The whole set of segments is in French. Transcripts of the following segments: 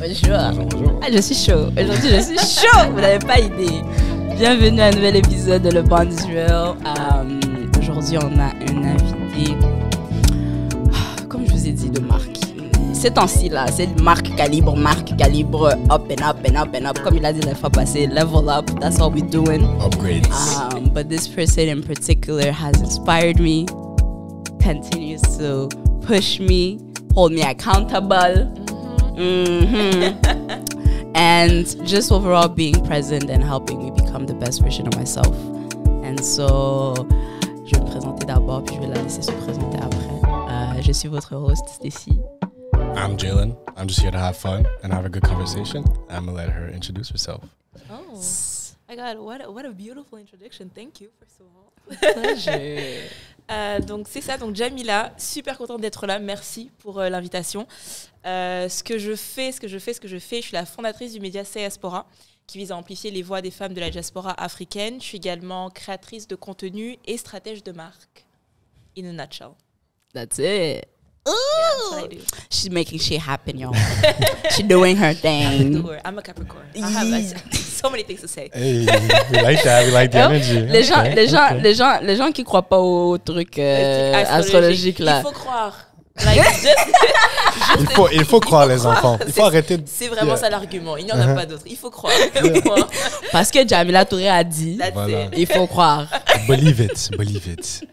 Bonjour. Ah, je suis chaud. Aujourd'hui, je suis chaud. Vous n'avez pas idée. Bienvenue à un nouvel épisode de Le Bond Israel. Euh, aujourd'hui, on a un invité, ah, comme je vous ai dit, de marque. C'est temps-ci, là, c'est marque calibre, marque calibre, up and up and up and up. Comme il a dit la fois passée, level up, that's what we're doing. Upgrades. Um, but this person in particular has inspired me, continues to push me, hold me accountable. Mm-hmm. and just overall being present and helping me become the best version of myself. And so, je vais me présenter d'abord, puis je vais la laisser se présenter après. Uh, je suis votre host, Stacy. I'm Jalen. I'm just here to have fun and have a good conversation. I'm gonna let her introduce herself. Oh. My God, what a, what a beautiful introduction. Thank you, first of all. Pleasure. Euh, donc c'est ça, donc Jamila, super contente d'être là, merci pour euh, l'invitation. Euh, ce que je fais, ce que je fais, ce que je fais, je suis la fondatrice du média Diaspora qui vise à amplifier les voix des femmes de la diaspora africaine. Je suis également créatrice de contenu et stratège de marque. In a nutshell. That's it. She's making shit happen, y'all. She's doing her thing. I'm a, Capricorn. I have so many things to say. Hey, we like that. We like the energy. Les gens, okay, les, okay. gens, les gens qui croient pas au truc euh, astrologique là. Il faut croire. Like, just, il, faut, il faut croire, les enfants. Il faut arrêter C'est vraiment yeah. ça l'argument. Il n'y en a uh-huh. pas d'autre. Il faut croire. Il Parce que Jamila Touré a dit, voilà. il faut croire. Believe it. Believe it.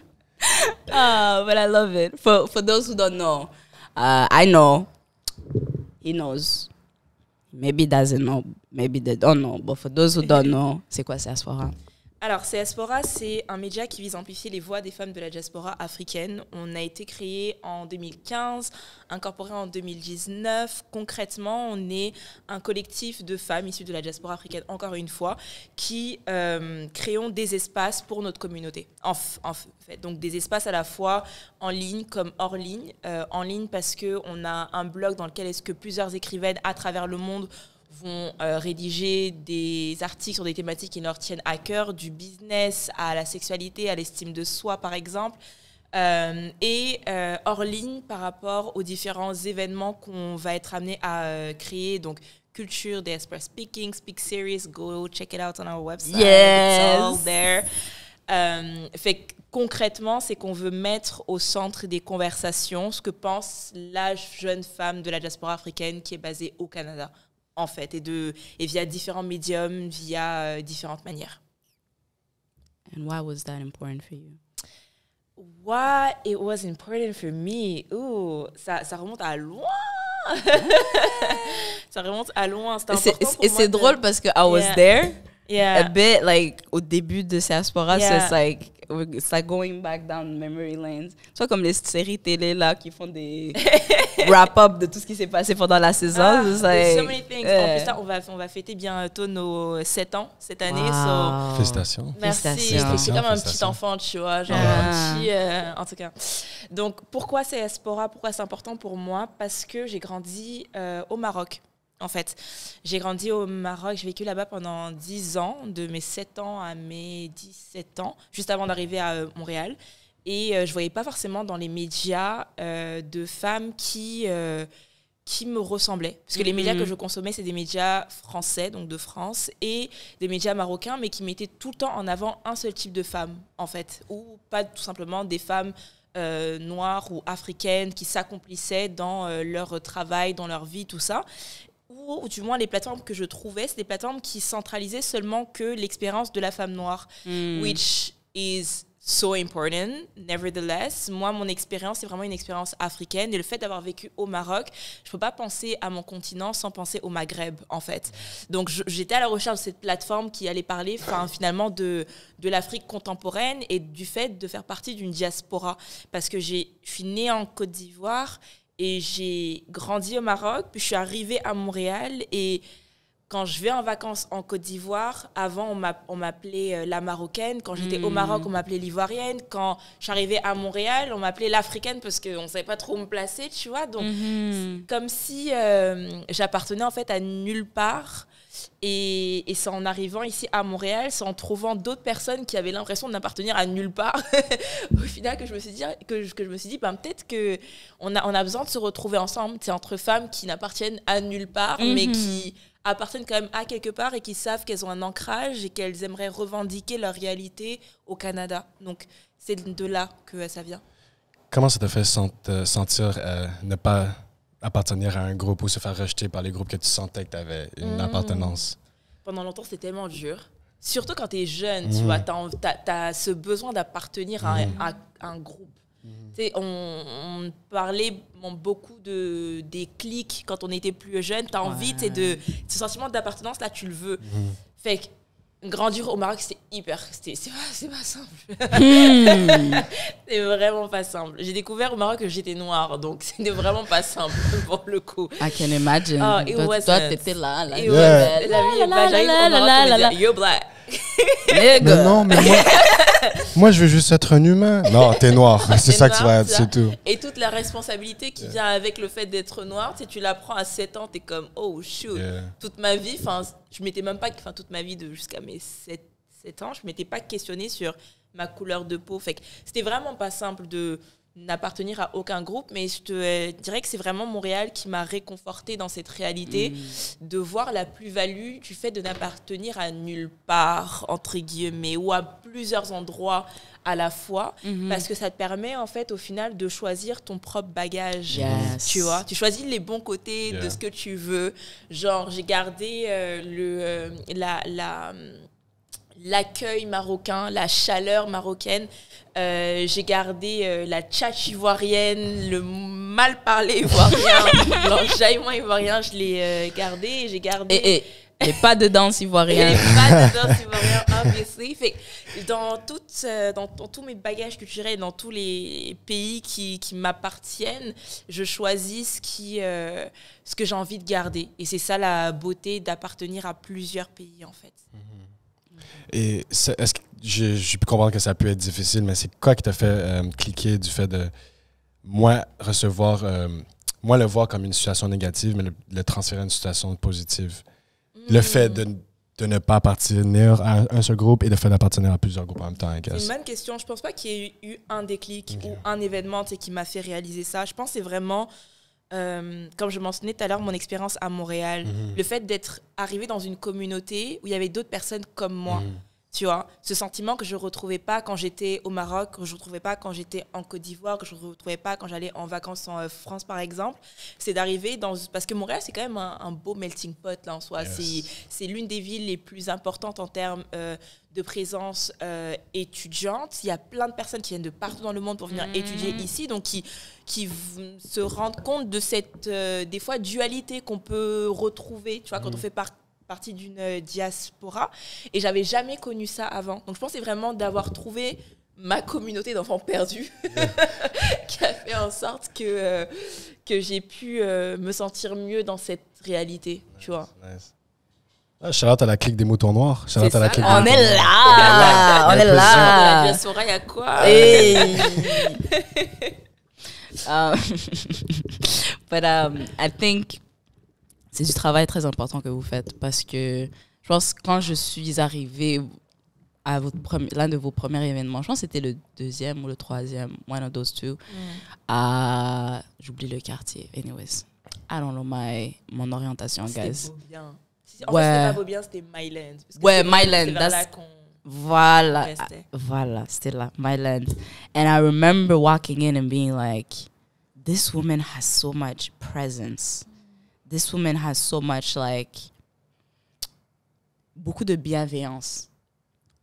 uh, but I love it. For for those who don't know, uh, I know. He knows. Maybe doesn't know. Maybe they don't know. But for those who don't know, c'est quoi ça alors, Céaspora, c'est un média qui vise à amplifier les voix des femmes de la diaspora africaine. On a été créé en 2015, incorporé en 2019. Concrètement, on est un collectif de femmes issues de la diaspora africaine, encore une fois, qui euh, créons des espaces pour notre communauté. En, fait, donc des espaces à la fois en ligne comme hors ligne. Euh, en ligne parce qu'on a un blog dans lequel est-ce que plusieurs écrivaines à travers le monde vont euh, rédiger des articles sur des thématiques qui leur tiennent à cœur, du business à la sexualité, à l'estime de soi par exemple, euh, et euh, hors ligne par rapport aux différents événements qu'on va être amené à créer. Donc, culture, diaspora speaking, speak series, go check it out on our website. Yes. It's all there. fait concrètement, c'est qu'on veut mettre au centre des conversations ce que pense la jeune femme de la diaspora africaine qui est basée au Canada en fait, et, de, et via différents médiums, via euh, différentes manières. And why was that important for you? Why it was important for me? ça, ça remonte à loin. ça remonte à loin. important Et c'est drôle parce que I was there yeah. peu bit like au début de Diaspora, c'est comme like it's like going back down memory lanes. C'est comme les séries télé là qui font des wrap up de tout ce qui s'est passé pendant la saison. Ah, things. En plus, on va on va fêter bientôt nos 7 ans cette année. Wow. So. Félicitations. Merci. Hein. C'est comme un petit enfant, tu vois, genre euh, en tout cas. Donc pourquoi c'est Pourquoi c'est important pour moi Parce que j'ai grandi euh, au Maroc en fait. J'ai grandi au Maroc, j'ai vécu là-bas pendant 10 ans, de mes 7 ans à mes 17 ans, juste avant d'arriver à euh, Montréal. Et euh, je ne voyais pas forcément dans les médias euh, de femmes qui, qui me ressemblaient. Parce que les mm-hmm. médias que je consommais, c'est des médias français, donc de France, et des médias marocains, mais qui mettaient tout le temps en avant un seul type de femme, en fait. Ou pas tout simplement des femmes noires ou africaines qui s'accomplissaient dans leur travail, dans leur vie, tout ça ou du moins les plateformes que je trouvais, c'est des plateformes qui centralisaient seulement que l'expérience de la femme noire, hmm. which is so important. Nevertheless, moi, mon expérience, c'est vraiment une expérience africaine. Et le fait d'avoir vécu au Maroc, je ne peux pas penser à mon continent sans penser au Maghreb, en fait. Donc, j'étais à la recherche de cette plateforme qui allait parler, finalement, de, de l'Afrique contemporaine et du fait de faire partie d'une diaspora. Parce que je suis née en Côte d'Ivoire et j'ai grandi au Maroc, puis je suis arrivée à Montréal. Et quand je vais en vacances en Côte d'Ivoire, avant, on m'appelait euh, la Marocaine. Quand j'étais au Maroc, on m'appelait l'Ivoirienne. Quand j'arrivais à Montréal, on m'appelait l'Africaine parce qu'on ne savait pas trop où me placer, tu vois. Donc, mhm. comme si euh, j'appartenais en fait à nulle part. Et, c'est en arrivant ici à Montréal, c'est en trouvant d'autres personnes qui avaient l'impression de n'appartenir à nulle part, au final, que je me suis dit, que que je me suis dit ben, peut-être qu'on a, on a besoin de se retrouver ensemble, c'est entre femmes qui n'appartiennent à nulle part, mais mhm. qui appartiennent quand même à quelque part et qui savent qu'elles ont un ancrage et qu'elles aimeraient revendiquer leur réalité au Canada. Donc c'est de là que ça vient. Comment ça te fait euh, sentir euh, ne pas appartenir à un groupe ou se faire rejeter par les groupes que tu sentais que tu avais une hmm. appartenance? Pendant longtemps, c'était tellement dur. Surtout quand tu es jeune, tu hmm. vois, tu as, ce besoin d'appartenir à, un hmm. groupe. On, on, parlait beaucoup de, des clics quand on était plus jeune. Tu as envie, de, ce sentiment d'appartenance, là, tu le veux. Fait que grandir au Maroc, c'était hyper. C'est pas, simple. Hmm. c'est vraiment pas simple. J'ai découvert au Maroc que j'étais noire, donc c'était vraiment pas simple pour le coup. I can imagine. Oh, toi, t'étais là. You're black non, mais moi, moi, je veux juste être un humain. Non, t'es noir. C'est ça que c'est tout. Et toute la responsabilité qui vient avec le fait d'être noir, tu, tu l'apprends à 7 ans, t'es comme, oh shoot. Toute ma vie, enfin, je m'étais même pas, enfin, toute ma vie de jusqu'à mes 7, ans, je m'étais pas questionnée sur ma couleur de peau. Fait que c'était vraiment pas simple de n'appartenir à aucun groupe, mais je te euh, dirais que c'est vraiment Montréal qui m'a réconforté dans cette réalité mm. de voir la plus-value du fait de n'appartenir à nulle part, entre guillemets, ou à plusieurs endroits à la fois, mm-hmm. parce que ça te permet en fait au final de choisir ton propre bagage. Tu vois, tu choisis les bons côtés de ce que tu veux. Genre, j'ai gardé euh, le, euh, la, la l'accueil marocain, la chaleur marocaine. Euh, j'ai gardé euh, la tchatche ivoirienne, le mal parlé ivoirien, jaillement ivoirien, je l'ai euh, gardé. J'ai gardé. Et, pas de danse ivoirienne. pas de danse ivoirienne, obviously. dans, dans, tous mes bagages culturels, dans tous les pays qui, qui m'appartiennent, je choisis ce, qui, ce que j'ai envie de garder. Et c'est ça la beauté d'appartenir à plusieurs pays, en fait. Mhm. Et est-ce que j'ai pu comprendre que ça a pu être difficile, mais c'est quoi qui t'a fait euh, cliquer du fait de moi recevoir, euh, moi le voir comme une situation négative, mais le, transférer à une situation positive? Le hmm. fait de, de, ne pas appartenir à un seul groupe et le fait d'appartenir à plusieurs groupes en même temps, C'est une bonne question. Je pense pas qu'il y ait eu un déclic ou un événement qui m'a fait réaliser ça. Je pense que c'est vraiment euh, comme je mentionnais tout à l'heure, mon expérience à Montréal, mhm. le fait d'être arrivé dans une communauté où il y avait d'autres personnes comme moi. Mhm tu vois, ce sentiment que je ne retrouvais pas quand j'étais au Maroc, que je ne retrouvais pas quand j'étais en Côte d'Ivoire, que je ne retrouvais pas quand j'allais en vacances en euh, France, par exemple, c'est d'arriver dans... Parce que Montréal, c'est quand même un, beau melting pot, là, en soi. C'est l'une des villes les plus importantes en termes euh, de présence euh, étudiante. Il y a plein de personnes qui viennent de partout dans le monde pour venir mmh. étudier ici, donc qui, qui se rendent compte de cette, des fois, dualité qu'on peut retrouver, tu vois, quand mmh. on fait partie partie d'une euh, diaspora et j'avais jamais connu ça avant. Donc je pense c'est vraiment d'avoir trouvé ma communauté d'enfants perdus qui a fait en sorte que, euh, que j'ai pu euh, me sentir mieux dans cette réalité, tu vois. Nice. Ah, Charlotte à la clique des moutons noirs. Charlotte à la clique on, est là, on, est là, on est là. quoi hey. But um, I think c'est du travail très important que vous faites parce que je pense quand je suis arrivée à votre premier l'un de vos premiers événements, je pense que c'était le deuxième ou le troisième, one of those two, mm. à, j'oublie le quartier, anyways, à my... mon orientation, guys. Bien. En ouais. fait, c'était pas bien, c'était Myland. Ouais, Myland. Là voilà, voilà, c'était là, Myland. And I remember walking in and being like, this woman has so much presence this woman has so much like beaucoup de bienveillance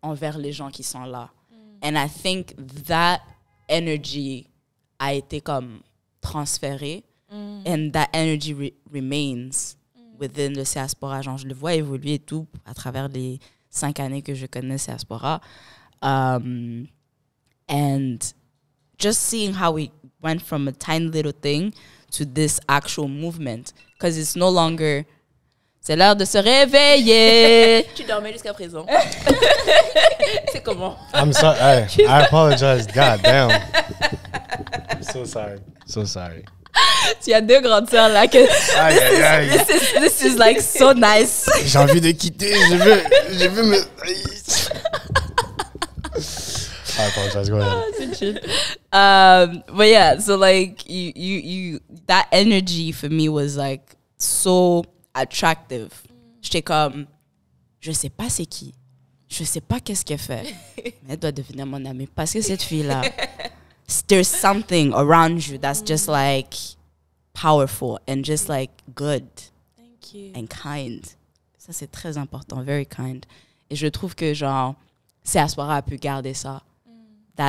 envers les gens qui sont là. Mm. And I think that energy a été comme transférée mm. and that energy remains mm. within le Seaspora. je le vois évoluer tout à travers les cinq années que je connais Seaspora. Um, and just seeing how we went from a tiny little thing to this actual movement. Because it's no longer. C'est l'heure de se réveiller. tu dormais jusqu'à présent. c'est comment? I'm sorry. I apologize. God damn. I'm so sorry. So sorry. Tu as deux grandes sœurs là que. This is, like so nice. J'ai envie de quitter. Je veux, je veux me. I apologize. Go ahead. Ah, um, but yeah, so like you, you, you that energy for me was like so attractive. J'étais comme, je sais pas c'est qui, je sais pas qu'est-ce qu'elle fait, mais elle doit devenir mon amie parce que cette fille-là, there's something around you that's just mm. like powerful and just like good Thank you. and kind. Ça c'est très important, very kind. Et je trouve que genre, c'est à Aswara a pu garder ça, mm.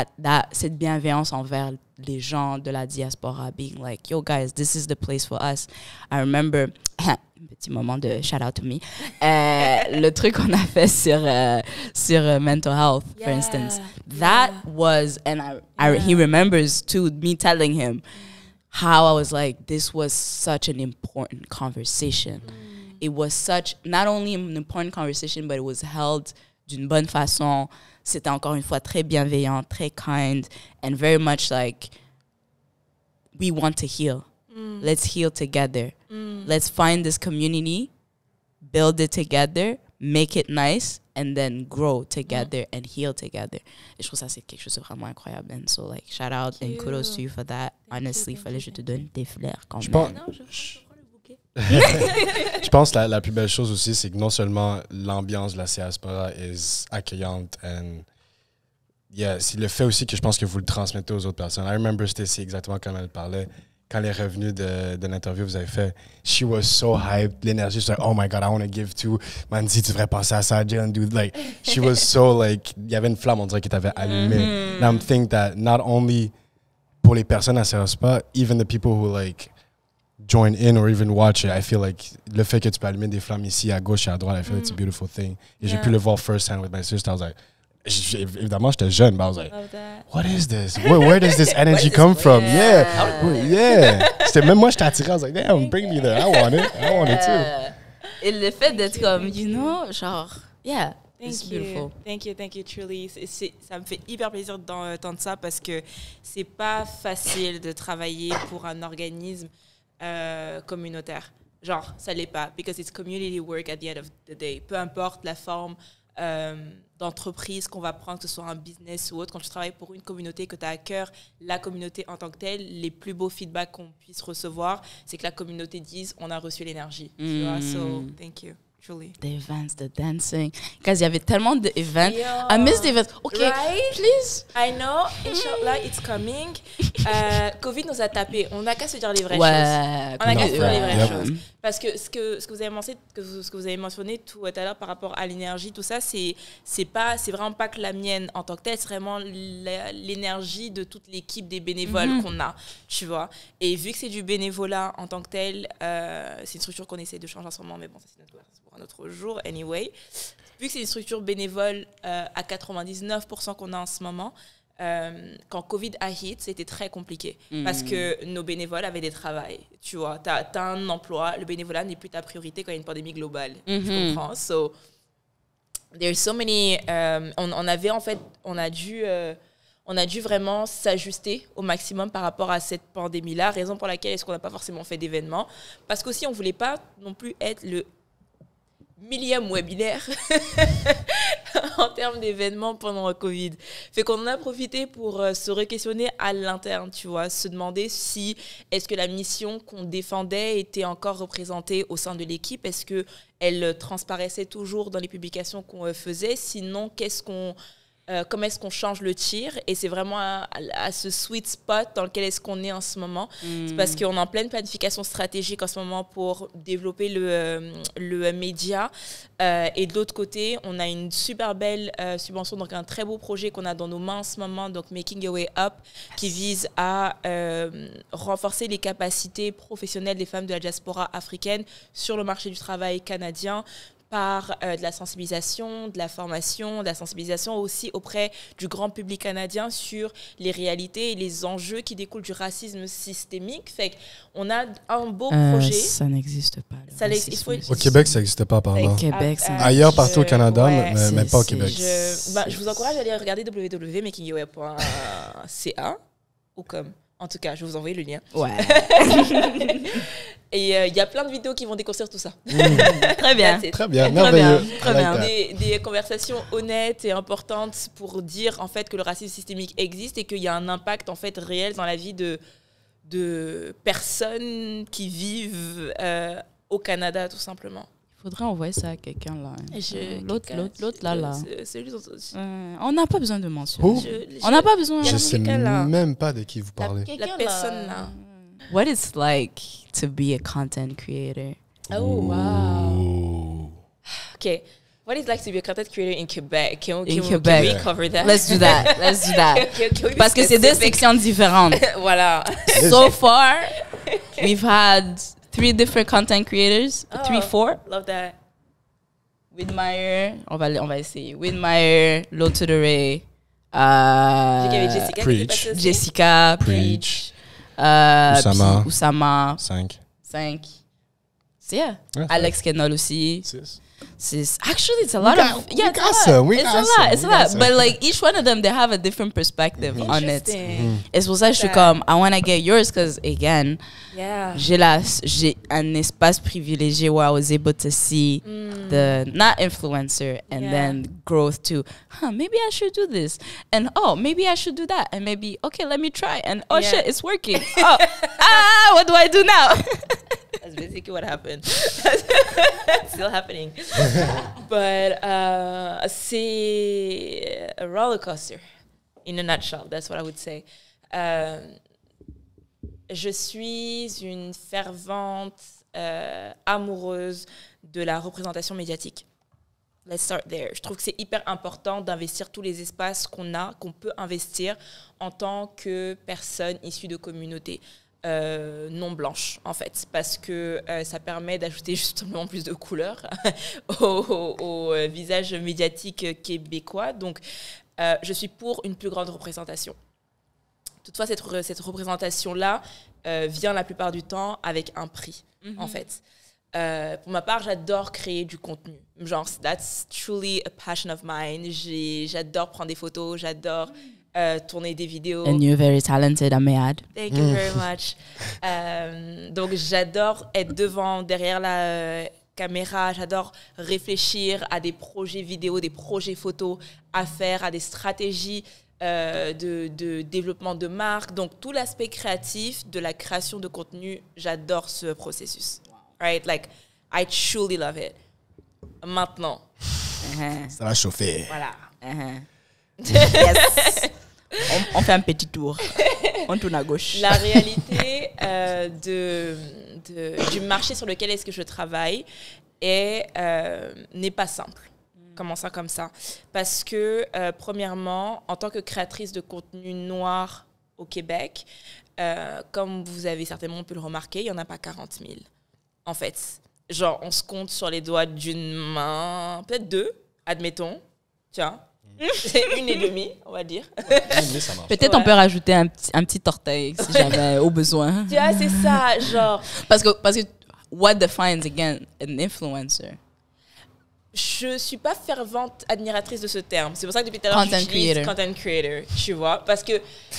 cette bienveillance envers les gens de la diaspora being like, yo guys, this is the place for us. I remember, petit moment de shout out to me, euh, le truc qu'on a fait sur, euh, sur euh, mental health, yeah. for instance. That yeah. was, and I, I, yeah. he remembers too me telling him how I was like, this was such an important conversation. Mm. It was such, not only an important conversation, but it was held d'une bonne façon. c'était encore une fois très bienveillant, très kind, and very much like, we want to heal. Mm. Let's heal together. Mm. Let's find this community, build it together, make it nice, and then grow together mm. and heal together. Et je trouve ça, c'est quelque chose de vraiment incroyable. And so, like, shout out and kudos to you for that. Honestly, fallait que je te donne des fleurs quand je même. Pense, je pense que la, la, plus belle chose aussi, c'est que non seulement l'ambiance de la diaspora est accueillante and yeah, c'est le fait aussi que je pense que vous le transmettez aux autres personnes. I remember Stacy exactement comme elle parlait quand elle est revenue de, de l'interview vous avez fait. She was so hyped, l'énergie. c'est like, oh my god, I want to give to Mandy, tu devrais penser à ça, Jalen, dude. Like, she was so like, il y avait une flamme, on dirait, qui t'avait allumée. Mm -hmm. And I'm thinking that not only pour les personnes à Saraspa, even the people who like join in or even watch it, I feel like le fait que tu peux allumer des flammes ici à gauche et à droite, I feel it's a mm. beautiful thing. Et j'ai pu le voir first hand with my sister. I was like, évidemment, j'étais jeune, but I was like, what is this? Where, does this energy come from? Yeah, yeah. C'était même moi, j'étais attiré. I was like, damn, bring me there. I want it. I want it too. Et le fait d'être comme, you know, genre, yeah. Thank you. Thank you, thank you, truly. C ça me fait hyper plaisir d'entendre ça parce que c'est pas facile de travailler pour un organisme euh, communautaire. Genre, ça l'est pas, because it's community work at the end of the day. Peu importe la forme euh, d'entreprise qu'on va prendre, que ce soit un business ou autre, quand tu travailles pour une communauté, que tu as à cœur la communauté en tant que telle, les plus beaux feedbacks qu'on puisse recevoir, c'est que la communauté dise on a reçu l'énergie. Mm. So, thank you les events, the dancing. il y avait tellement d'événements I miss events. OK, please. I know. Inch'Allah, it's coming. Euh, Covid nous a tapé. On n'a qu'à se dire les vraies choses. On n'a qu'à se dire les vraies choses. Parce que ce que, ce que, vous, avez mentionné, que ce que vous avez mentionné tout à l'heure par rapport à l'énergie, tout ça, c'est c'est vraiment pas que la mienne en tant que telle. C'est vraiment l'énergie de toute l'équipe des bénévoles mhm. qu'on a, tu vois. Et vu que c'est du bénévolat en tant que tel, euh, c'est une structure qu'on essaie de changer en ce moment, mais bon, ça c'est notre notre jour, anyway. Vu que c'est une structure bénévole euh, à 99% qu'on a en ce moment, euh, quand Covid a hit, c'était très compliqué mm. parce que nos bénévoles avaient des travails. Tu vois, tu as, un emploi, le bénévolat n'est plus ta priorité quand il y a une pandémie globale. Mmh. Tu comprends? So, there's so many. Euh, on, on, avait en fait, on a dû. on a dû vraiment s'ajuster au maximum par rapport à cette pandémie-là, raison pour laquelle est-ce qu'on n'a pas forcément fait d'événements, parce qu'aussi on ne voulait pas non plus être le millième webinaire en termes d'événements pendant le Covid. Fait qu'on en a profité pour euh, se re-questionner à l'interne, tu vois, se demander si est-ce que la mission qu'on défendait était encore représentée au sein de l'équipe, est-ce que elle euh, transparaissait toujours dans les publications qu'on euh, faisait, sinon qu'est-ce qu'on euh, comment est-ce qu'on change le tir et c'est vraiment à, ce sweet spot dans lequel est-ce qu'on est en ce moment c'est mm. parce qu'on est en pleine planification stratégique en ce moment pour développer le, euh, le média euh, et de l'autre côté on a une super belle subvention donc un très beau projet qu'on a dans nos mains en ce moment donc Making a Way Up qui vise à renforcer les capacités professionnelles des femmes de la diaspora africaine sur le marché du travail canadien par euh, de la sensibilisation, de la formation, de la sensibilisation aussi auprès du grand public canadien sur les réalités et les enjeux qui découlent du racisme systémique. Fait on a un beau euh, projet. Ça n'existe pas. Au Québec, ça n'existe pas, par Québec, ah, Ailleurs, partout au Canada, mais, pas au Québec. Je... Bah, je, vous encourage à aller regarder www.makingyourweb.ca e ou comme. En tout cas, je vous envoyer le lien. Ouais. et euh, il y a plein de vidéos qui vont découvrir tout ça. Mmh. très bien. très bien, Très bien. Des, conversations honnêtes et importantes pour dire en fait que le racisme systémique existe et qu'il y a un impact en fait réel dans la vie de, de personnes qui vivent euh, au Canada tout simplement faudrait envoyer ça à quelqu'un là. Euh, l'autre, l'autre, là, là. Euh, on n'a pas besoin de mention. on n'a pas besoin. Je sais même pas de qui vous parlez. La personne là. What is like to be a content creator? Oh wow. Okay. What is like to be a content creator in Quebec? Can, we, in Quebec. cover that? Let's do that. Let's do that. Parce que c'est deux sections différentes. voilà. So far, we've had three different content creators. Oh, three, four. Love that. Widmeyer, on va, on va essayer. Widmeyer, Ray, euh, Jessica, Preach. Jessica, Preach, euh, Oussama. Cinq. yeah. Euh, Alex Kenol aussi. sis. Actually, it's a lot got, of yeah, it's a lot. it's a lot. It's a lot. But like each one of them, they have a different perspective mm-hmm. on it. Mm-hmm. It's pour i should come I want to get yours because again, yeah, j'ai la j'ai un espace privilégié where I was able to see mm. the not influencer and yeah. then growth to huh maybe I should do this and oh maybe I should do that and maybe okay let me try and oh yeah. shit it's working oh ah what do I do now. That's basically what happened. Still happening. but uh, c'est a roller coaster in a nutshell. That's what I would say. Euh, je suis une fervente euh, amoureuse de la représentation médiatique. Let's start there. Je trouve que c'est hyper important d'investir tous les espaces qu'on a, qu'on peut investir en tant que personne issue de communauté. Euh, non blanche en fait parce que euh, ça permet d'ajouter justement plus de couleurs au, euh, visage médiatique québécois donc je suis pour une plus grande représentation toutefois cette, représentation là vient la plupart du temps avec un prix mhm. en fait pour ma part, j'adore créer du contenu. Genre, that's truly a passion of mine. J'adore prendre des photos, j'adore mm. Euh, tourner des vidéos. And you're very talented, I may add. Thank you very mm. much. Euh, donc j'adore être devant, derrière la euh, caméra, j'adore réfléchir à des projets vidéo, des projets photos à faire, à des stratégies de, développement de marque. Donc tout l'aspect créatif de la création de contenu, j'adore ce processus. Right? Like, I truly love it. Maintenant. Ça va chauffer. Voilà. Uh-huh. on, fait un petit tour. On tourne à gauche. La réalité euh, du marché sur lequel est-ce que je travaille euh, n'est pas simple. ça, comme ça. Parce que, euh, premièrement, en tant que créatrice de contenu noir au Québec, comme vous avez certainement pu le remarquer, il n'y en a pas 40 000. En fait, genre, on se compte sur les doigts d'une main, peut-être deux, admettons. Tiens, C'est une et demie, on va dire. Peut-être on peut rajouter un, un petit orteil si jamais au besoin. Tu vois, c'est ça, genre. Parce que, parce que, what defines again an influencer? je suis pas fervente admiratrice de ce terme. C'est pour ça que depuis tout à l'heure, je suis content creator, tu vois. Parce que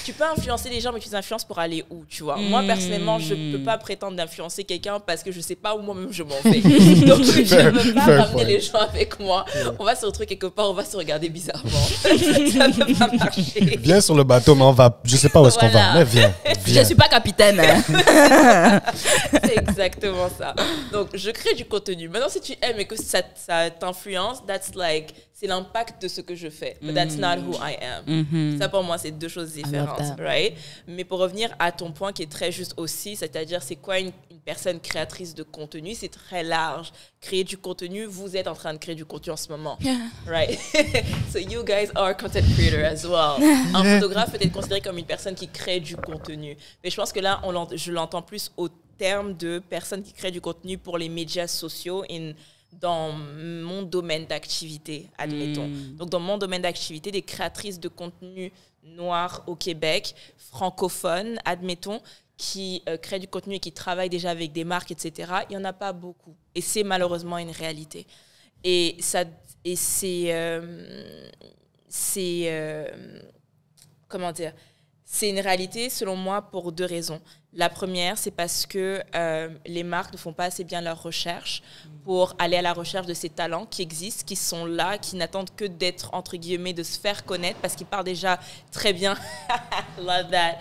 tu peux influencer les gens, mais tu les influences pour aller où, tu vois. Moi, personnellement, je peux pas prétendre d'influencer quelqu'un parce que je sais pas où moi-même je m'en vais. Donc, je veux pas ramener les gens avec moi. On va se retrouver quelque part, on va se regarder bizarrement. ça ne pas marcher. Viens sur le bateau, mais on va... Je sais pas où est-ce qu'on va, mais viens, viens. Je suis pas capitaine. Hein. C'est exactement ça. Donc, je crée du contenu. Maintenant, si tu aimes et que ça, ça influence, that's like, c'est l'impact de ce que je fais. But that's mm. not who I am. Mm-hmm. Ça, pour moi, c'est deux choses différentes, right? Mais pour revenir à ton point qui est très juste aussi, c'est-à-dire, c'est quoi une, personne créatrice de contenu? C'est très large. Créer du contenu, vous êtes en train de créer du contenu en ce moment, right? so you guys are content creator as well. Un photographe peut être considéré comme une personne qui crée du contenu. Mais je pense que là, je l'entends plus au terme de personne qui crée du contenu pour les médias sociaux in dans mon domaine d'activité, admettons. Hmm. Donc, dans mon domaine d'activité, des créatrices de contenu noir au Québec, francophones, admettons, qui euh, créent du contenu et qui travaillent déjà avec des marques, etc., il n'y en a pas beaucoup. Et c'est malheureusement une réalité. Et, ça, et c'est. Euh, c'est. Euh, comment dire C'est une réalité, selon moi, pour deux raisons. La première, c'est parce que euh, les marques ne font pas assez bien leurs recherches pour aller à la recherche de ces talents qui existent, qui sont là, qui n'attendent que d'être, entre guillemets, de se faire connaître, parce qu'ils partent déjà très bien, love that,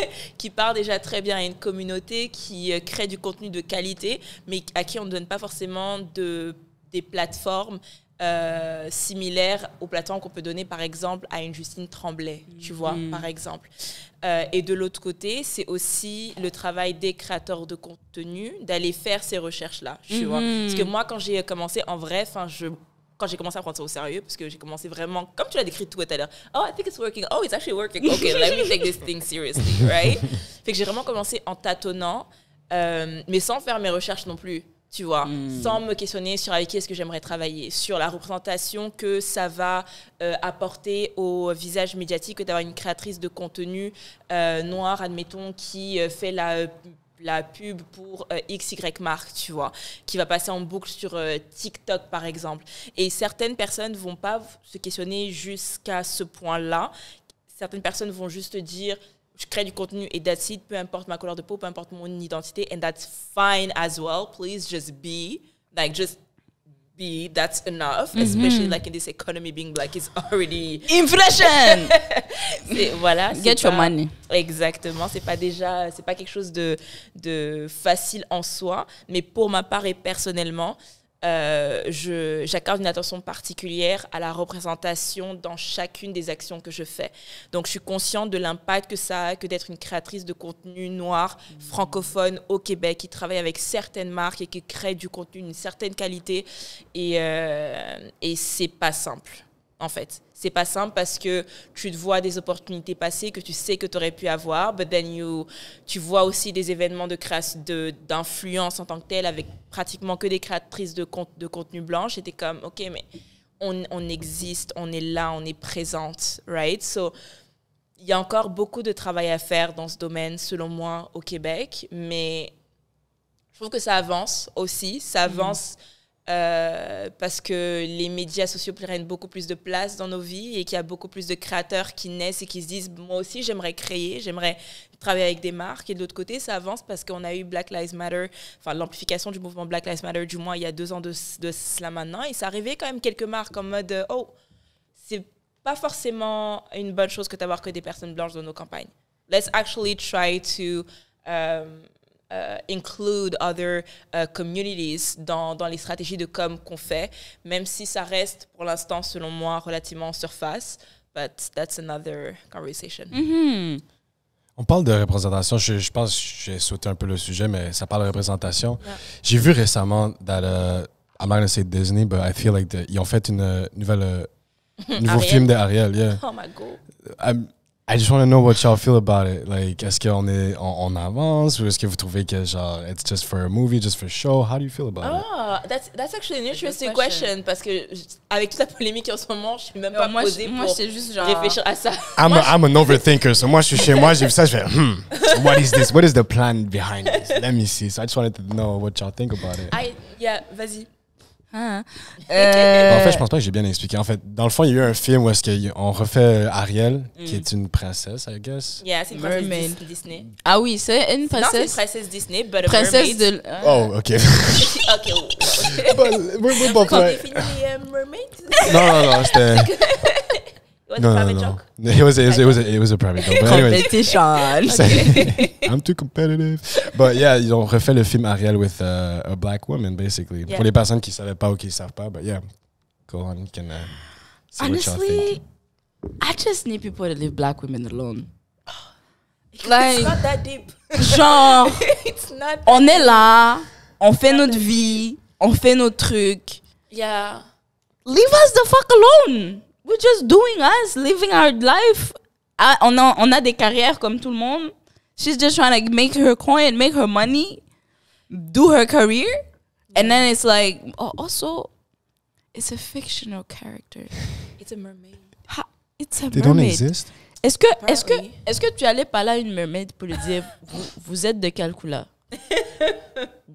qui partent déjà très bien à une communauté, qui euh, crée du contenu de qualité, mais à qui on ne donne pas forcément de, des plateformes euh, similaire au plateau qu'on peut donner par exemple à une Justine Tremblay, tu vois, mm. par exemple. Euh, et de l'autre côté, c'est aussi le travail des créateurs de contenu d'aller faire ces recherches-là, tu mm-hmm. vois. Parce que moi, quand j'ai commencé, en vrai, enfin, je quand j'ai commencé à prendre ça au sérieux, parce que j'ai commencé vraiment, comme tu l'as décrit tout à l'heure, oh, I think it's working, oh, it's actually working, Okay, let me take this thing seriously, right? Fait que j'ai vraiment commencé en tâtonnant, euh, mais sans faire mes recherches non plus tu vois, hmm. sans me questionner sur avec qui est-ce que j'aimerais travailler, sur la représentation que ça va euh, apporter au visage médiatique d'avoir une créatrice de contenu euh, noir, admettons, qui euh, fait la pub pour XY marque, tu vois, qui va passer en boucle sur TikTok, par exemple. Et certaines personnes vont pas se questionner jusqu'à ce point-là. Certaines personnes vont juste dire tu crées du contenu et that's it, peu importe ma couleur de peau, peu importe mon identité, and that's fine as well. Please just be, like just be, that's enough, mm-hmm. especially like in this economy being black is already... Inflation! voilà. Get your money. Exactement, c'est pas déjà, c'est pas quelque chose de, de facile en soi, mais pour ma part et personnellement, euh, j'accorde une attention particulière à la représentation dans chacune des actions que je fais. Donc, je suis consciente de l'impact que ça a que d'être une créatrice de contenu noir, francophone au Québec, qui travaille avec certaines marques et qui crée du contenu d'une certaine qualité. Et, euh, et c'est pas simple en fait. C'est pas simple parce que tu te vois des opportunités passées que tu sais que tu aurais pu avoir, but then you, tu vois aussi des événements de d'influence en tant que tel avec pratiquement que des créatrices de, de contenu blanche J'étais comme, ok, mais on, existe, on est là, on est présente, right? So, il y a encore beaucoup de travail à faire dans ce domaine, selon moi, au Québec, mais je trouve que ça avance aussi, ça mm-hmm. avance. Euh, parce que les médias sociaux prennent beaucoup plus de place dans nos vies et qu'il y a beaucoup plus de créateurs qui naissent et qui se disent moi aussi j'aimerais créer, j'aimerais travailler avec des marques. Et de l'autre côté, ça avance parce qu'on a eu Black Lives Matter, enfin l'amplification du mouvement Black Lives Matter, du moins il y a deux ans de, cela maintenant. Et ça arrivait quand même quelques marques en mode euh, oh, c'est pas forcément une bonne chose que d'avoir que des personnes blanches dans nos campagnes. Let's actually try to. Um, euh, include other euh, communities dans, dans, les stratégies de com qu'on fait, même si ça reste pour l'instant, selon moi, relativement en surface. But that's another conversation. Mm-hmm. On parle de représentation. Je, pense que j'ai sauté un peu le sujet, mais ça parle de représentation. J'ai vu récemment dans le. I'm say Disney, but I feel like ils ont fait une euh, nouvelle nouveau film d'Ariel. Oh my god. I just want to know what y'all feel about it. est-ce qu'on est en, avance ou est-ce que vous trouvez que genre it's just for a movie, just for show? How do you feel about oh, it? Oh, that's that's actually an interesting question. question. parce que avec toute la polémique en ce moment, je suis même pas moi, je, moi, pour juste genre... réfléchir à ça. I'm, an overthinker, so moi je suis chez moi, j'ai vu ça, je fais hmm, what is this? What is the plan behind this? Let me see. So I just wanted to know what y'all think about it. I yeah, vas-y. Hein? En fait, je euh, pense pas que j'ai bien expliqué. En fait, dans le fond, il y a eu un film où est-ce refait Ariel, qui mm. est une princesse, je guess. Oui, c'est une princesse Disney. Ah oui, c'est une princesse. Non, c'est une princesse Disney, mais princesse de. Oh, ah. oh, ok. ok. bon, bon, bon, Quand euh, Non, non, non, c'était was no, a private no, no. joke. It was it was, it was, a, it was a private joke. But anyway, I'm too competitive. But yeah, ils ont refait le film Ariel with uh, a black woman basically. Yeah. Pour les personnes qui savaient pas ou qui savent pas, but yeah, go on, can uh, Honestly, what I just need people to leave black women alone. Like, it's not that deep. Genre, it's not on est là, on fait notre vie, on fait nos trucs. Yeah. Leave us the fuck alone. we're just doing us, living our life. on, a, on a des carrières comme tout le monde. She's just trying to make her coin, make her money, do her career. And then it's like, oh, also, it's a fictional character. It's a mermaid. Ha, it's a They mermaid. don't exist. Est-ce que, est-ce que, est-ce que tu allais parler à une mermaid pour lui dire, vous, vous êtes de quelle couleur?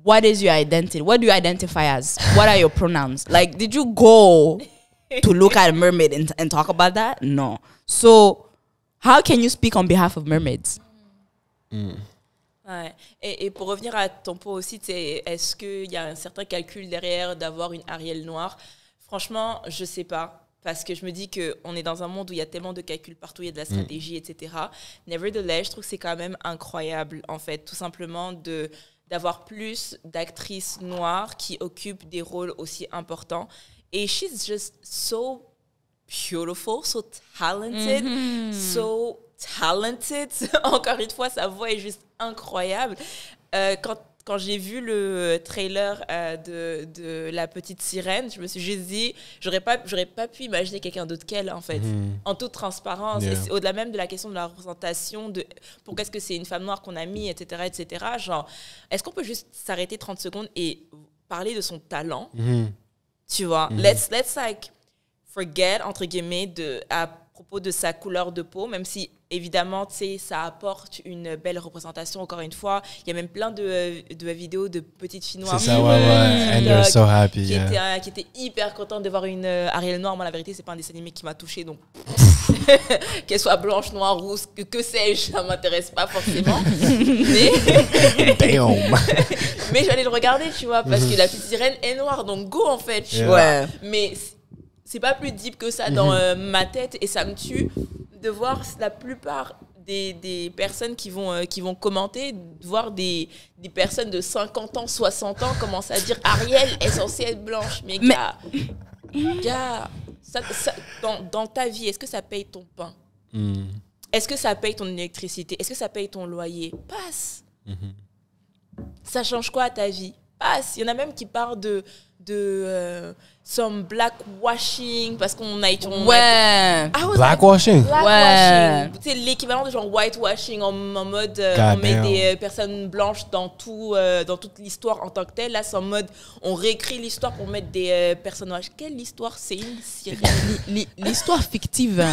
What is your identity? What do you identify as? What are your pronouns? Like, did you go to look at a mermaid and, talk about that? No. So, how can you speak on behalf of mermaids? Et, pour revenir à ton point aussi, est-ce qu'il y a un certain calcul derrière d'avoir une Ariel noire Franchement, je sais pas. Parce que je me dis qu'on est dans un monde où il y a tellement de calculs partout, il y a de la mm. stratégie, etc. Nevertheless, je trouve que c'est quand même incroyable, en fait, tout simplement de d'avoir plus d'actrices noires qui occupent des rôles aussi importants. Et she's just so beautiful, so talented, tellement mm-hmm. so talented. Encore une fois, sa voix est juste incroyable. Euh, quand quand j'ai vu le trailer euh, de, de, La Petite Sirène, je me suis juste dit, j'aurais pas, j'aurais pas pu imaginer quelqu'un d'autre qu'elle, en fait, mm-hmm. en toute transparence. Au-delà même de la question de la représentation, de pourquoi est-ce que c'est une femme noire qu'on a mis, etc., etc. Genre, est-ce qu'on peut juste s'arrêter 30 secondes et parler de son talent mm-hmm. Tu vois, mhm. let's, let's like forget, entre guillemets, de, propos de sa couleur de peau, même si évidemment, tu sais, ça apporte une belle représentation. Encore une fois, il y a même plein de, euh, de vidéos de petites filles noires. Qui, étaient était, hyper contentes de voir une euh, Ariel noire. Moi, la vérité, c'est pas un dessin animé qui m'a touché donc qu'elle soit blanche, noire, rousse, que, sais-je, ça m'intéresse pas forcément. mais je j'allais le regarder, tu vois, parce que mhm. la petite sirène est noire, donc go en fait, tu vois. Mais c'est pas plus deep que ça dans mhm. euh, ma tête et ça me tue de voir la plupart des, des personnes qui vont, euh, qui vont commenter, de voir des, des, personnes de 50 ans, 60 ans commencer à dire Ariel est censée être blanche. Mais, gars, gars ça, dans, dans, ta vie, est-ce que ça paye ton pain hmm. Est-ce que ça paye ton électricité Est-ce que ça paye ton loyer Passe hmm. Ça change quoi à ta vie Passe Il y en a même qui parlent de. de euh, some blackwashing parce qu'on a été ouais blackwashing ouais c'est l'équivalent de genre whitewashing en, en mode euh, on met des euh, personnes blanches dans tout euh, dans toute l'histoire en tant que telle là c'est en mode on réécrit l'histoire pour mettre des personnages quelle histoire c'est une l'histoire fictive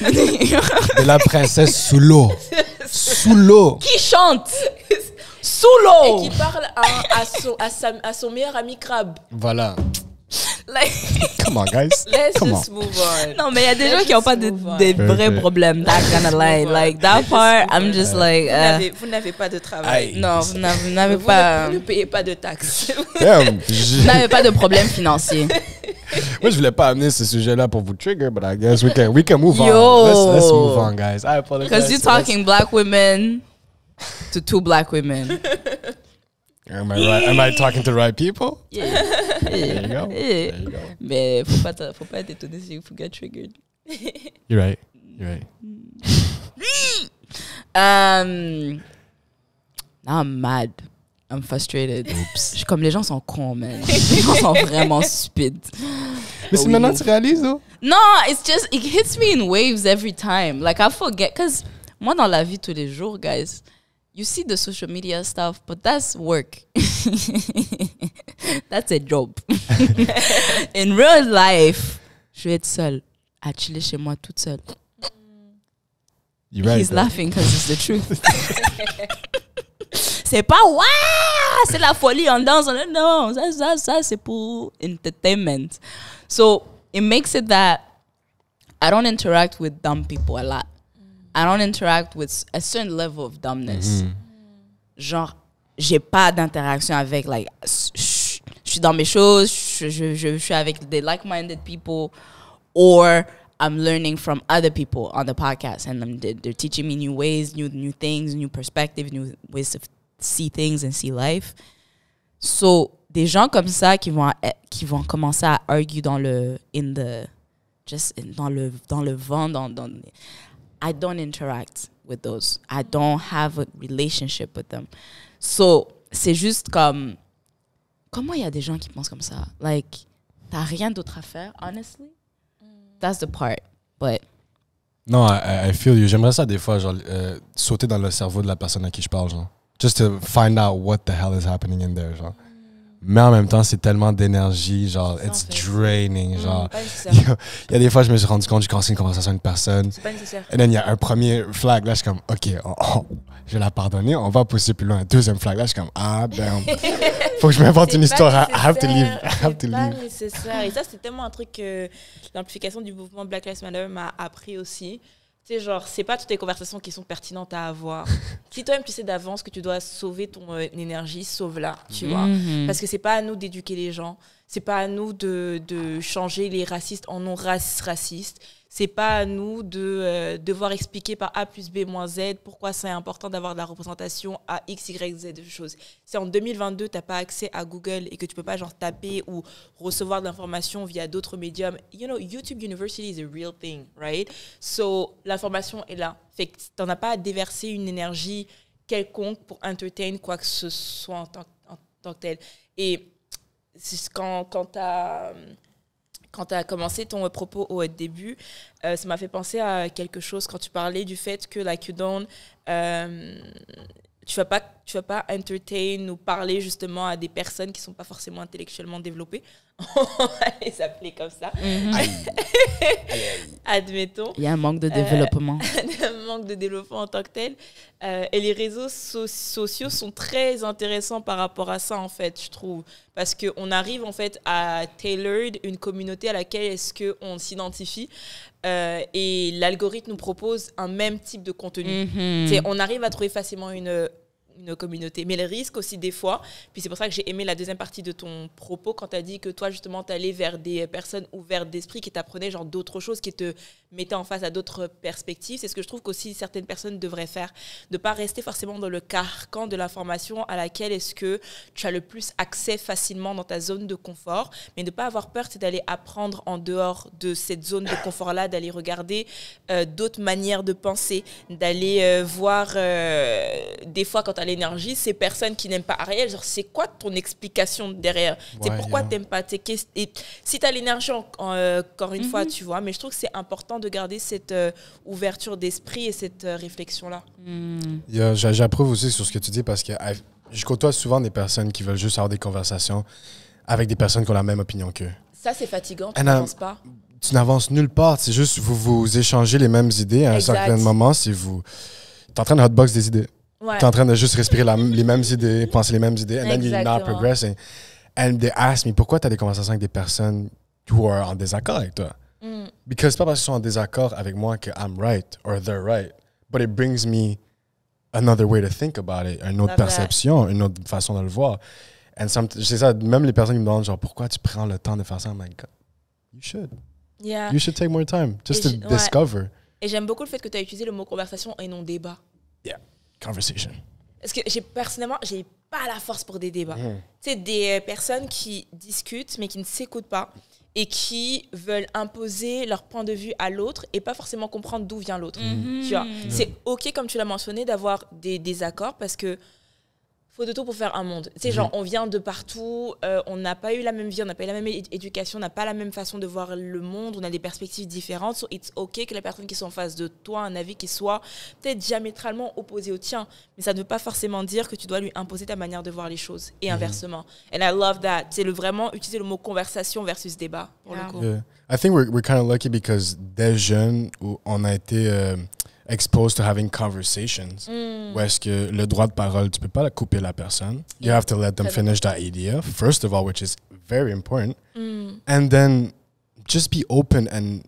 de la princesse sous l'eau sous l'eau qui chante sous l'eau et qui parle à, à, son, à son meilleur ami crabe voilà like, Come on, guys. Let's just move on. Non, mais il y a des gens qui n'ont pas de, des vrais problèmes. That kind of line. Like, that part, I'm just like. Uh, vous n'avez pas de travail. Non, vous n'avez pas. Vous ne payez pas de taxes. Euh, Damn, je... Vous n'avez pas de problèmes financiers. Moi, je voulais pas amener ce sujet-là pour vous trigger, but I guess we can, we can move Yo. on. Let's, let's move on, guys. I apologize. Because you're talking black women to two black women. Am I right? Am I talking to the right people? Yeah. There you go. Yeah. There you go. Mais faut pas, faut pas si vous get triggered. You're right. You're right. um, now I'm mad. I'm frustrated. Oops. Je comme les gens sont cons, man. les gens sont vraiment stupides. Mais c'est maintenant tu réalises, No, it's just it hits me in waves every time. Like I forget, cause moi dans la vie tous les jours, guys you see the social media stuff, but that's work. that's a job. In real life, je vais être seule. Actually, chez moi, toute seule. Right, He's bro. laughing because it's the truth. c'est pas waouh, c'est la folie, en danse. non, ça, ça, ça, c'est pour entertainment. So it makes it that I don't interact with dumb people a lot. I don't interact with a certain level of dumbness. Mm -hmm. Genre, j'ai pas d'interaction avec, like, je suis dans mes choses, je suis avec des like-minded people, or I'm learning from other people on the podcast, and I'm, they're teaching me new ways, new new things, new perspectives, new ways to see things and see life. So des gens comme ça qui vont eh, qui vont commencer à argue dans le in the just in, dans le dans le vent dans, dans I don't interact with those. I don't have a relationship with them. So, c'est juste comme. Comment il y a des gens qui pensent comme ça? Like, t'as rien d'autre à faire, honestly? That's the part. But. Non, I, I feel you. J'aimerais ça des fois, genre, euh, sauter dans le cerveau de la personne à qui je parle, genre. Just to find out what the hell is happening in there, genre mais en même temps, c'est tellement d'énergie, genre, it's draining. Mm, genre, il y, a des fois, je me suis rendu compte, je commençais une conversation avec une personne. C'est pas nécessaire. Et then, il y a un premier flag, là, je suis comme, OK, oh, oh, je vais la pardonner, on va pousser plus loin. Deuxième flag, là, je suis comme, ah, damn. Faut que je m'invente une histoire. I have to leave. I have to pas nécessaire. Et ça, c'est tellement un truc que l'amplification du mouvement Black Lives Matter m'a appris aussi. Tu genre, c'est pas toutes les conversations qui sont pertinentes à avoir. si toi-même, tu sais d'avance que tu dois sauver ton euh, énergie, sauve-la, tu mhm. vois. Mhm. Parce que c'est pas à nous d'éduquer les gens. C'est pas à nous de, de changer les racistes en non-racistes c'est pas à nous de euh, devoir expliquer par A plus B moins Z pourquoi c'est important d'avoir de la représentation à X, Y, Z de choses. Si en 2022, tu n'as pas accès à Google et que tu peux pas genre taper ou recevoir de l'information via d'autres médiums, you know, YouTube University is a real thing, right? So, l'information est là. Fait que n'en as pas à déverser une énergie quelconque pour entertain quoi que ce soit en tant, en tant que tel. Et quand, quand tu as euh, quand tu as commencé ton euh, propos au euh, début, euh, ça m'a fait penser à quelque chose quand tu parlais du fait que la Q-Down, tu vas pas tu vas pas entertain ou parler justement à des personnes qui sont pas forcément intellectuellement développées. On va comme ça. Mhm. Admettons. Il y a un manque de euh, développement. un manque de développement en tant que tel. Euh, et les réseaux sociaux sont très intéressants par rapport à ça, en fait, je trouve. Parce qu'on arrive, en fait, à tailor une communauté à laquelle est-ce qu'on s'identifie. Euh, et l'algorithme nous propose un même type de contenu. Mhm. On arrive à trouver facilement une une communauté. Mais le risque aussi des fois, puis c'est pour ça que j'ai aimé la deuxième partie de ton propos quand tu as dit que toi justement tu t'allais vers des personnes ouvertes d'esprit qui t'apprenaient genre d'autres choses, qui te mettaient en face à d'autres perspectives. C'est ce que je trouve qu'aussi certaines personnes devraient faire, de pas rester forcément dans le carcan de l'information à laquelle est-ce que tu as le plus accès facilement dans ta zone de confort, mais ne pas avoir peur c'est d'aller apprendre en dehors de cette zone de confort là, d'aller regarder euh, d'autres manières de penser, d'aller euh, voir euh, des fois quand tu l'énergie, ces personnes qui n'aiment pas Ariel, genre, c'est quoi ton explication derrière C'est pourquoi tu t'aimes pas tes questions Et si t'as l'énergie, euh, encore une fois, mhm. tu vois, mais je trouve que c'est important de garder cette euh, ouverture d'esprit et cette euh, réflexion-là. Hmm. J'approuve aussi sur ce que tu dis parce que je côtoie souvent des personnes qui veulent juste avoir des conversations avec des personnes qui ont la même opinion qu'eux. Ça, c'est fatigant, tu n'avances um, pas tu n'avances nulle part. C'est juste vous vous échangez les mêmes idées à un certain moment si vous. en train de hotbox des idées. Tu es en train de juste respirer les mêmes idées, penser les mêmes idées, and then you're not progressing. And they ask me, pourquoi tu as des conversations avec des personnes who are en désaccord avec toi? Mm. Because c'est pas parce qu'ils sont en désaccord avec moi que I'm right or they're right. But it brings me another way to think about it, une autre perception, une autre façon de le voir. And c'est ça, même les personnes qui me demandent genre pourquoi tu prends le temps de faire ça, I'm like, you should. Yeah. You should take more time just et to discover. Et j'aime beaucoup le fait que tu as utilisé le mot conversation et non débat. Yeah conversation. Parce que j'ai personnellement, j'ai pas la force pour des débats. C'est mm. des euh, personnes qui discutent mais qui ne s'écoutent pas et qui veulent imposer leur point de vue à l'autre et pas forcément comprendre d'où vient l'autre. Mm-hmm. Tu vois, mm. c'est ok comme tu l'as mentionné d'avoir des désaccords parce que faut de tout pour faire un monde. C'est mhm. genre, on vient de partout, euh, on n'a pas eu la même vie, on n'a pas eu la même éducation, on n'a pas la même façon de voir le monde, on a des perspectives différentes. So it's OK que la personne qui sont en face de toi un avis qui soit peut-être diamétralement opposé au tien, mais ça ne veut pas forcément dire que tu dois lui imposer ta manière de voir les choses et mhm. inversement. And I love that. C'est le vraiment utiliser le mot conversation versus débat pour yeah. le coup. I think we're, we're kind of lucky because dès jeunes, on a été. Euh, exposed to having conversations. Où mm. est-ce que le droit de parole, tu peux pas la couper la personne. You have to let them finish that idea, first of all, which is very important. Et mm. And then just be open and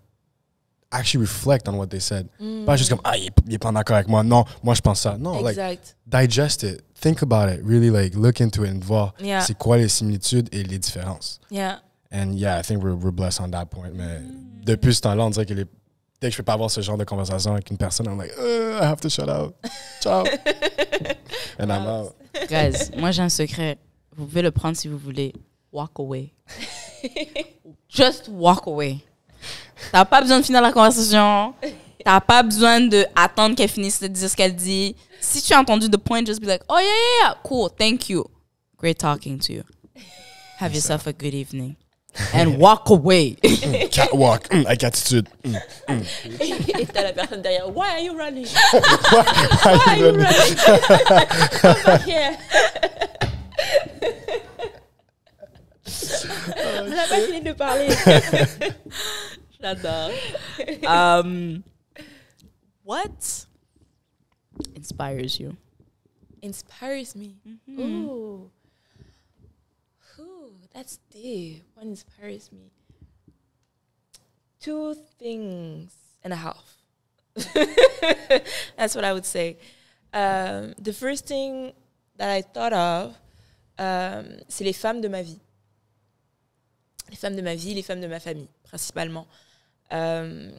actually reflect on what they said. Mm. Pas juste comme, ah, il, n'est pas d'accord avec moi. Non, moi, je pense ça. Non, exact. like, digest it. Think about it. Really, like, look into it and voir c'est quoi les similitudes et les différences. Yeah. And yeah, I think we're, we're blessed on that point. Mais depuis ce temps-là, on dirait que les dès que je peux pas avoir ce genre de conversation avec une personne, I'm like, I have to shut out. Ciao. And I'm out. Guys, moi j'ai un secret. Vous pouvez le prendre si vous voulez. Walk away. Just walk away. T'as pas besoin de finir la conversation. T'as pas besoin d'attendre qu'elle finisse de dire ce qu'elle dit. Si tu as entendu de point, just be like, oh yeah, yeah, yeah, cool, thank you. Great talking to you. Have yourself a good evening. and walk away. mm, catwalk. Mm, I can to. Mm, mm. Why are you running? why, why, why, are you running? Come back here. Oh, um, what inspires you? Inspires me. Mm -hmm. Ooh. that's des One inspires me. Two things and a half. That's what I would say. Um, the first thing that I thought of, um, c'est les femmes de ma vie. Les femmes de ma vie, les femmes de ma famille, principalement. Um,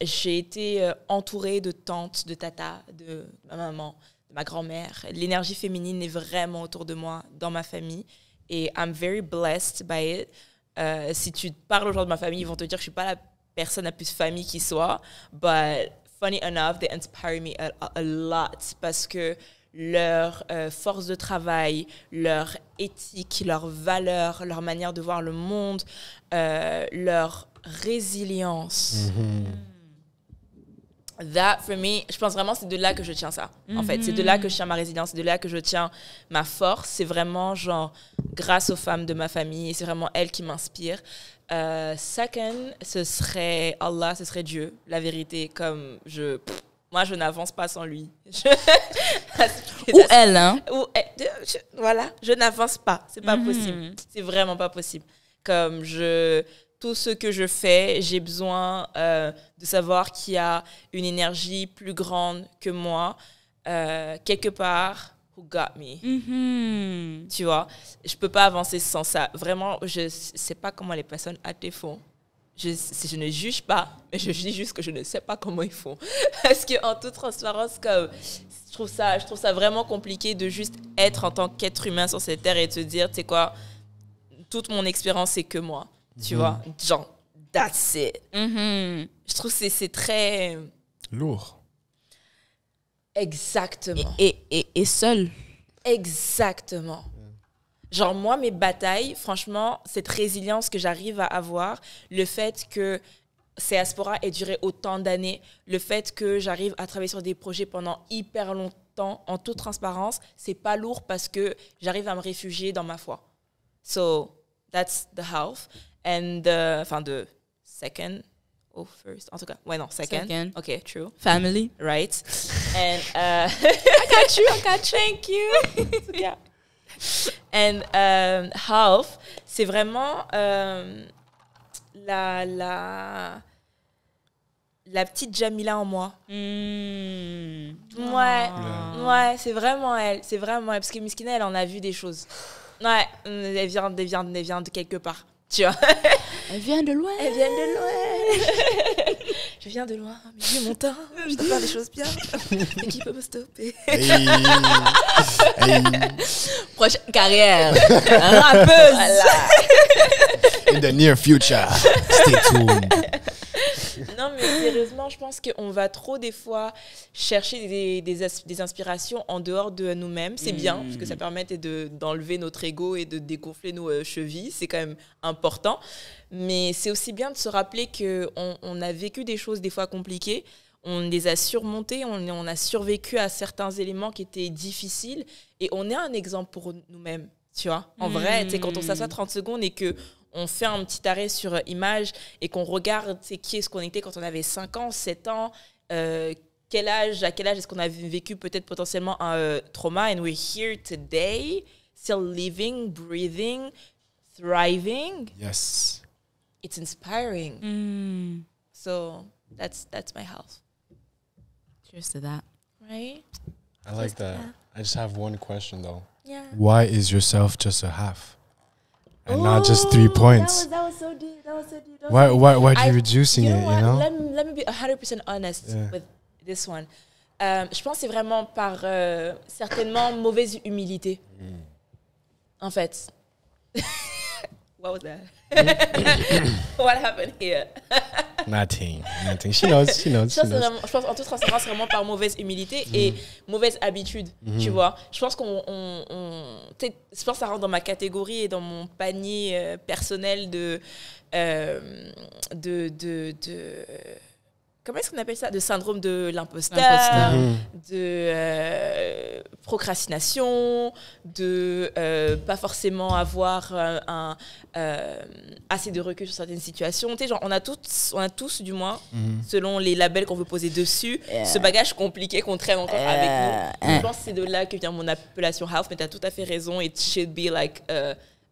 j'ai été euh, entourée de tantes, de tata, de ma maman, de ma grand-mère. L'énergie féminine est vraiment autour de moi, dans ma famille. Et I'm very blessed by it. Euh, si tu parles aux gens de ma famille, ils vont te dire que je suis pas la personne la plus famille qui soit. But funny enough, they inspire me a, lot parce que leur euh, force de travail, leur éthique, leur valeur, leur manière de voir le monde, euh, leur résilience. Mm-hmm that for me, je pense vraiment c'est de là que je tiens ça. En fait, c'est de là que je tiens ma résilience, c'est de là que je tiens ma force. C'est vraiment genre grâce aux femmes de ma famille et c'est vraiment elles qui m'inspirent. Euh, second, ce serait Allah, ce serait Dieu, la vérité. Comme je, moi, je n'avance pas sans lui. Ou elle, hein. Ou eh, voilà, je n'avance pas. C'est pas mhm. possible. C'est vraiment pas possible. Comme je tout ce que je fais, j'ai besoin euh, de savoir qu'il y a une énergie plus grande que moi, euh, quelque part, who got me. Mm-hmm. Tu vois, je peux pas avancer sans ça. Vraiment, je sais pas comment les personnes hâtent font. Je, ne juge pas, mais je dis juste que je ne sais pas comment ils font. Parce qu'en toute transparence, comme, je, trouve ça, je trouve ça vraiment compliqué de juste être en tant qu'être humain sur cette terre et de se dire, tu sais quoi, toute mon expérience, c'est que moi tu vois. Mm. Genre, that's it. Mm-hmm. Je trouve que c'est très. Lourd. Exactement. Et, et, seul. Exactement. Mm. Genre, moi, mes batailles, franchement, cette résilience que j'arrive à avoir, le fait que Aspora ait duré autant d'années, le fait que j'arrive à travailler sur des projets pendant hyper longtemps, en toute transparence, c'est pas lourd parce que j'arrive à me réfugier dans ma foi. So, that's the half And enfin de second ou oh, first, en tout cas, ouais non, second. second. Ok, true. Family. Right. And uh, I got you, I got you. Thank you. yeah. And um, half, c'est vraiment um, la la la petite Jamila en moi. moi, hmm. ah. Ouais, c'est vraiment elle, c'est vraiment elle. Parce que Miskina, elle en a vu des choses. Ouais, elle vient, elle vient, elle vient de quelque part. Tu vois Elle vient de loin. Elle vient de loin. je viens de loin, j'ai mon temps. Je dois faire des choses bien. Et qui peut me stopper Prochaine carrière. Rappeuse. In the near future. Stay tuned non, mais sérieusement, je pense qu'on va trop des fois chercher des, des, inspirations en dehors de nous-mêmes. C'est bien, parce que ça mm. permet d'enlever notre ego et de dégonfler nos euh, chevilles. C'est quand même important. Mais c'est aussi bien de se rappeler qu'on on a vécu des choses des fois compliquées. On les a surmontées, on, on a survécu à certains éléments qui étaient difficiles. Et on est un exemple pour nous-mêmes tu vois. En vrai, c'est quand on s'assoit 30 mm. secondes et que on fait un petit arrêt sur euh, image et qu'on regarde c'est qui est-ce qu'on était quand on avait 5 ans, 7 ans, euh, quel âge, à quel âge est-ce qu'on a vécu peut-être potentiellement un euh, trauma and we're here today, still living, breathing, thriving. Yes. It's inspiring. Mm. So that's that's my health. Cheers to that. Right? I like that. that. I just have one question though. Yeah. Why is yourself just a half? and Ooh, not just three oh, points. That was, that was so deep. That was so deep. Why, why, why are you reducing you it? You know? Let me, let me be 100% honest yeah. with this one. I euh, je pense que c'est vraiment par euh, certainement mauvaise humilité. Mm. En fait. What was that? What happened here? nothing, nothing. She knows, she knows. Je pense, knows. je pense en toute transparence, vraiment par mauvaise humilité mm. et mauvaise habitude, tu mm-hmm. vois. Je pense qu'on, on, on, je pense que ça rentre dans ma catégorie et dans mon panier euh, personnel de, euh, de, de, de comment est-ce qu'on appelle ça De syndrome de l'imposteur, mmh. de euh, procrastination, de euh, pas forcément avoir euh, un, assez de recul sur certaines situations. Tu sais, genre, on a, tous, on a tous, du moins, mmh. selon les labels qu'on veut poser dessus, ce bagage compliqué qu'on traîne encore avec nous. Je pense que c'est de là que vient mon appellation house, mais tu as tout à fait raison. It should be like.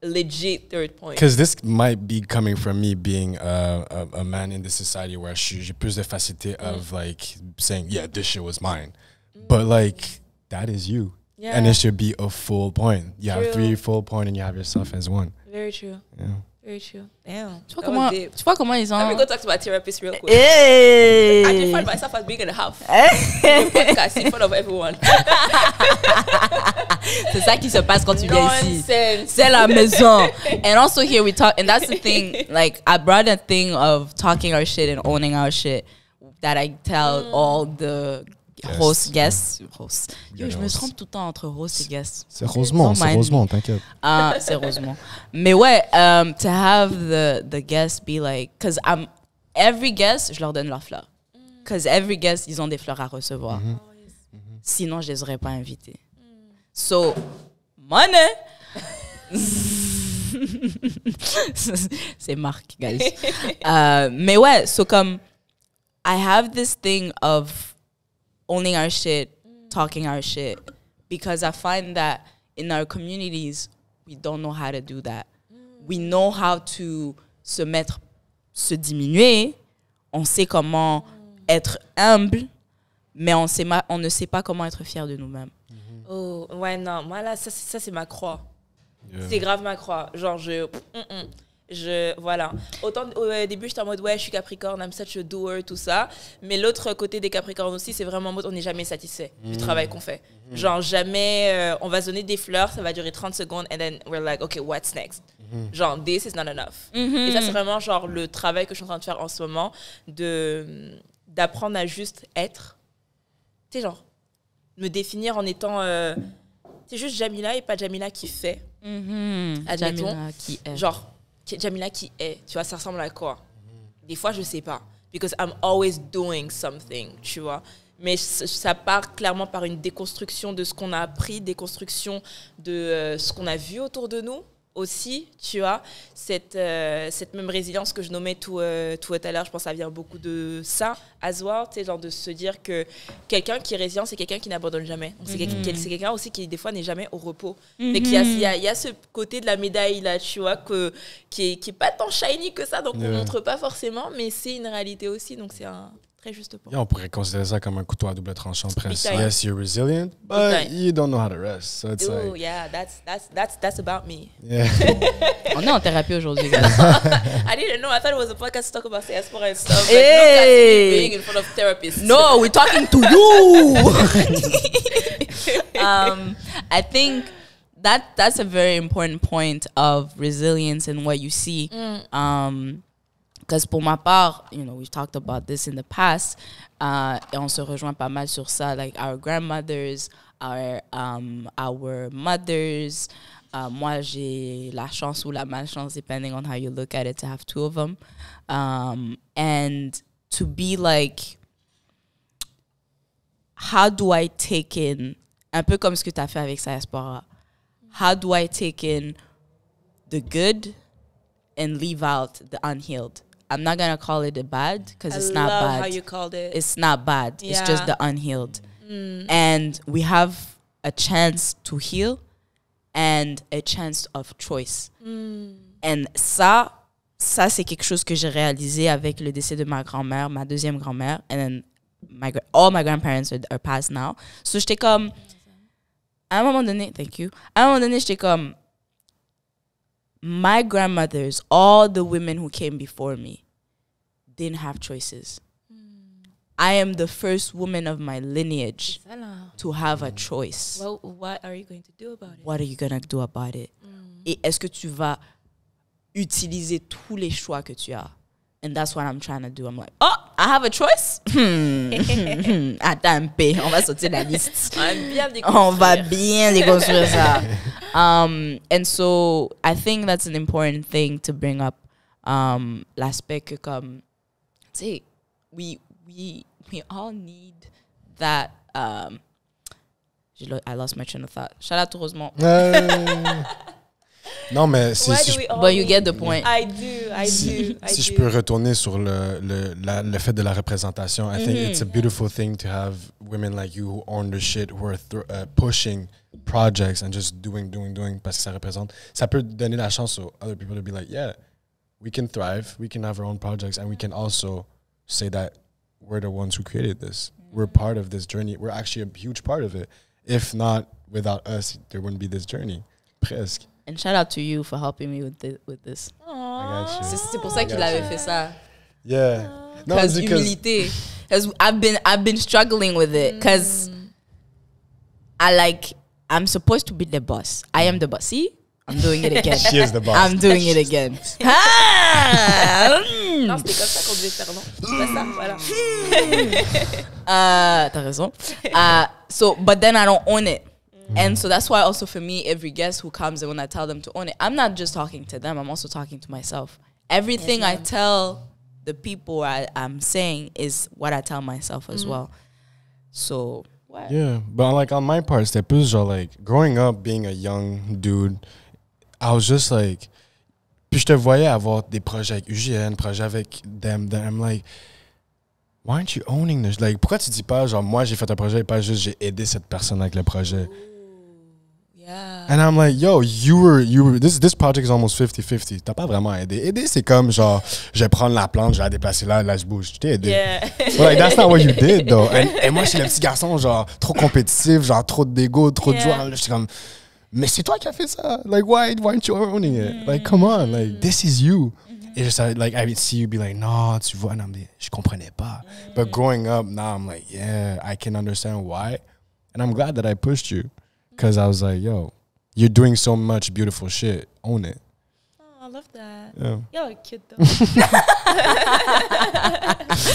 legit third point. Because this might be coming from me being a, a, man in this society where j'ai plus de facilité mm. of like saying, yeah, this shit was mine. Mm. But like, that is you. Yeah. And it should be a full point. You true. have three full point and you have yourself as one. Very true. Yeah. Very true. Yeah. Tu vois, comment, tu vois comment ils ont. Let me go talk to my therapist real quick. Hey. I define myself as being in the half. Eh? podcast in front of everyone. C'est ça qui se passe quand tu viens ici. C'est la maison. and also here we talk, and that's the thing. Like I brought a thing of talking our shit and owning our shit that I tell mm. all the Rose, guest, Rose. Yo, je me trompe tout le temps entre Rose et guest. C'est Rosemont, c'est Rosemont, t'inquiète. Ah, c'est Rosemont. Mais ouais, um, to have the, the guest be like, cause I'm, every guest, je leur donne leurs fleurs. Mm. Cause every guest, ils ont des fleurs à recevoir. Mm-hmm. Oh, mm-hmm. Sinon, je les aurais pas invités. Mm. So, money! c'est Marc, guys. Euh, mais ouais, so comme, I have this thing of owning our shit, mm. talking our shit, because I find that in our communities we don't know how to do that. Mm. We know how to se mettre, se diminuer. On sait comment mm. être humble, mais on, ne sait pas comment être fier de nous-mêmes. Mm-hmm. Oh, ouais, non, moi là, ça, c'est ma croix. C'est grave ma croix. Genre, je. Je, voilà. Autant au début, j'étais en mode, ouais, je suis Capricorne, I'm such a doer, tout ça. Mais l'autre côté des Capricornes aussi, c'est vraiment en mode, on n'est jamais satisfait du mm. travail qu'on fait. Mm. Genre, jamais, euh, on va se donner des fleurs, ça va durer 30 secondes, and then we're like, ok what's next? Mm. Genre, this is not enough. Mm-hmm. Et ça, c'est vraiment, genre, le travail que je suis en train de faire en ce moment, de, d'apprendre à juste être. Tu sais, genre, me définir en étant. Euh, c'est juste Jamila et pas Jamila qui fait. Mm-hmm. Admettons. Jamila qui est. Genre, Jamila qui est, tu vois, ça ressemble à quoi Des fois, je sais pas. Because I'm always doing something, tu vois. Mais ça part clairement par une déconstruction de ce qu'on a appris, déconstruction de euh, ce qu'on a vu autour de nous, aussi, tu as cette, euh, cette même résilience que je nommais tout, euh, tout à l'heure. Je pense que ça vient beaucoup de ça, as well, genre de se dire que quelqu'un qui est résilient, c'est quelqu'un qui n'abandonne jamais. Mhm. C'est quelqu'un aussi qui, des fois, n'est jamais au repos. Mais mhm. qu'il y a, y a, ce côté de la médaille, là, tu vois, que, qui n'est qui est pas tant shiny que ça, donc on ne montre pas forcément, mais c'est une réalité aussi, donc c'est un... Très juste Yeah, on pourrait considérer ça comme un couteau à double tranchant. presque. Yes, you're resilient, but you don't know how to rest. So it's Ooh, yeah, that's, that's, that's, that's about me. Yeah. on est en thérapie aujourd'hui, I didn't know. I thought it was a podcast to talk about diaspora and stuff. hey! being in front of therapists. No, we're talking to you. um, I think that that's a very important point of resilience and what you see. Mm. Um, Because pour ma part, you know, we've talked about this in the past, uh, et on se rejoint pas mal sur ça, like our grandmothers, our, um, our mothers. Uh, moi, j'ai la chance ou la malchance, depending on how you look at it, to have two of them. Um, and to be like, how do I take in, un peu comme ce que tu as fait avec Sayaspora, how do I take in the good and leave out the unhealed? I'm not gonna call it a bad because it's not bad. How you called it? It's not bad. Yeah. It's just the unhealed, mm. and we have a chance to heal and a chance of choice. Mm. And ça, ça c'est quelque chose que j'ai réalisé avec le décès de ma grand-mère, ma deuxième grand-mère, and then my all my grandparents are, are passed now. So j'étais comme à un moment donné, thank you. À un moment donné, j'étais comme my grandmothers, all the women who came before me, didn't have choices. Mm. I am the first woman of my lineage Isala. to have a choice. Well, what are you going to do about it? What are you going to do about it? Mm. Et est-ce que tu vas utiliser tous les choix que tu as? And that's what I'm trying to do. I'm like, oh, I have a choice. Hmm. Attends peu, on va sortir la liste. on va bien déconstruire ça. Um, and so I think that's an important thing to bring up. Um, l'aspect que um, come. See, we, we, we all need that, um, I lost my train of thought. Shout out to Rosemont. No, non, mais si, si je, But you get the point. I do, I si, do. I si do. je peux retourner sur le, le, la, le fait de la représentation, I mm -hmm. think mm-hmm. it's a beautiful thing to have women like you who own the shit, who are uh, pushing projects and just doing, doing, doing parce que ça représente. Ça peut donner la chance to other people to be like, yeah, we can thrive, we can have our own projects, and we can also say that we're the ones who created this. We're part of this journey. We're actually a huge part of it. If not without us, there wouldn't be this journey. Presque. And shout out to you for helping me with this. With this. C'est pour ça qu'il avait fait ça. Yeah. No, because humility. Because I've been I've been struggling with it because mm. I like I'm supposed to be the boss. I am the boss. See? I'm doing it again. she is the boss. I'm doing it again. Ah, uh, t'as raison. Uh, so, but then I don't own it. Hmm. And so that's why also for me, every guest who comes and when I tell them to own it, I'm not just talking to them, I'm also talking to myself. Everything yes, I tell the people I, am saying is what I tell myself as mm. well. So yeah, but like on my part, c'était plus genre like growing up, being a young dude, I was just like. Puis je te voyais avoir des projets avec UGN, projets avec them, them. like, why aren't you owning this? Like, pourquoi tu dis pas, genre, moi j'ai fait un projet et pas juste j'ai aidé cette personne avec le projet? Yeah. And I'm like, yo, you were, you were, this, this project is almost 50-50. T'as pas vraiment aidé. Aider, c'est comme genre, je vais prendre la plante, je vais la déplacer là, là, je bouge. Tu t'ai aidé. like, that's not what you did, though. And, et moi, je suis le petit garçon, genre, trop compétitif, genre, trop de dégo, trop de joie. suis comme, mais c'est toi qui as fait ça. Like, why, why aren't you owning it? Like, come on, mm. like, this is you. Mm-hmm. Et je savais, like, I would see you be like, non, tu vois, non, mais je comprenais pas. Mm. But growing up, now I'm like, yeah, I can understand why. And I'm glad that I pushed you. because I was like, yo, you're doing so much beautiful shit. Own it. Oh, I love that. Yeah. You're cute though.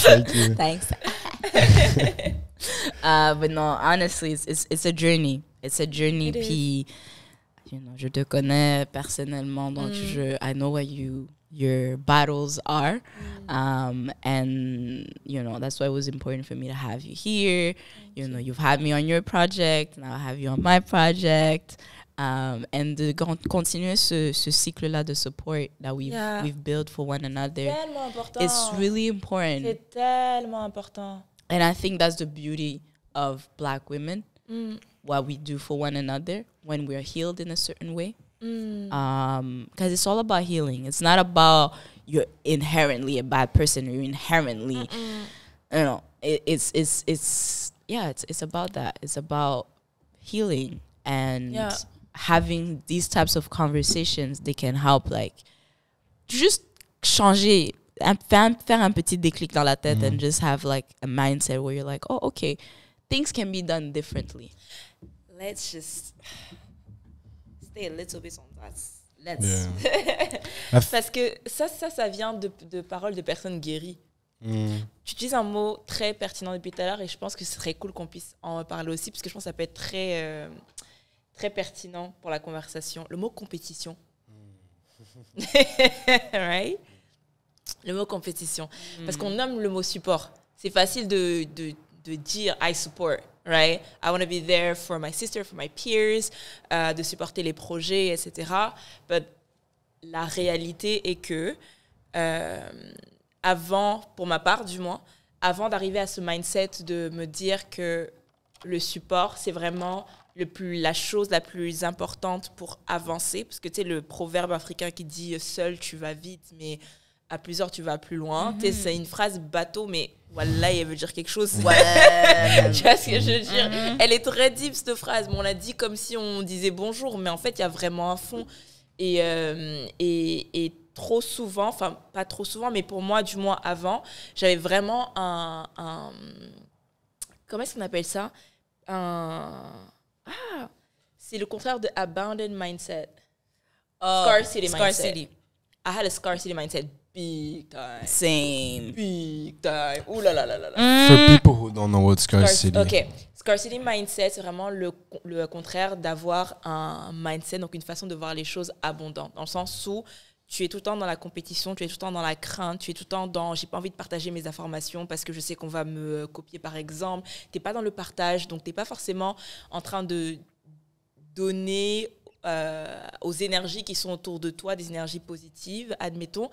Thank you. Thanks. uh, but no, honestly, it's, it's, it's a journey. It's a journey. It Puis, you know, je te connais personnellement, donc mm. je, I know where you your battles are. Mm. Um, and, you know, that's why it was important for me to have you here. Thank you know, you've had me on your project, now I have you on my project. Um, and de continue ce, ce cycle-là de support that we've, yeah. we've built for one another. It's really important. C'est tellement important. And I think that's the beauty of black women, mm. what we do for one another when we're healed in a certain way mm. um because it's all about healing it's not about you're inherently a bad person you're inherently Mm-mm. you know it, it's it's it's yeah it's it's about that it's about healing and yeah. having these types of conversations they can help like just changer un, faire, faire un petit déclic dans la tête mm. and just have like a mindset where you're like oh okay things can be done differently let's just stay a little bit on that. Let's. Parce que ça, ça, ça vient de, paroles de personnes guéries. Mm. Tu utilises un mot très pertinent depuis tout à l'heure et je pense que ce serait cool qu'on puisse en parler aussi, parce que je pense que ça peut être très, euh, très pertinent pour la conversation. Le mot compétition. Mm. right? Le mot compétition. Parce mm. qu'on nomme le mot support. C'est facile de, de, de dire I support right? I want to be there for my sister, for my peers, euh, de supporter les projets, etc. But la réalité est que, euh, avant, pour ma part du moins, avant d'arriver à ce mindset de me dire que le support, c'est vraiment le plus, la chose la plus importante pour avancer, parce que tu sais, le proverbe africain qui dit seul tu vas vite, mais à plusieurs, tu vas plus loin. C'est mhm. une phrase bateau, mais voilà, elle veut dire quelque chose. Ouais. tu vois ce que je veux dire mhm. Elle est très deep, cette phrase. on l'a dit comme si on disait bonjour, mais en fait, il y a vraiment un fond. Et, euh, et, et, trop souvent, enfin, pas trop souvent, mais pour moi, du moins avant, j'avais vraiment un, comment est-ce qu'on appelle ça un... Ah, c'est le contraire de abandoned mindset. Oh, scarcity mindset. I had a scarcity mindset Big time. Same. Big time. Ouh là là là là hmm. For people who don't know what scarcity. Ok. Scarcity mindset, c'est vraiment le, le contraire d'avoir un mindset, donc une façon de voir les choses abondantes. Dans le sens où tu es tout le temps dans la compétition, tu es tout le temps dans la crainte, tu es tout le temps dans j'ai pas envie de partager mes informations parce que je sais qu'on va me copier par exemple. Tu n'es pas dans le partage, donc tu n'es pas forcément en train de donner euh, aux énergies qui sont autour de toi, des énergies positives, admettons,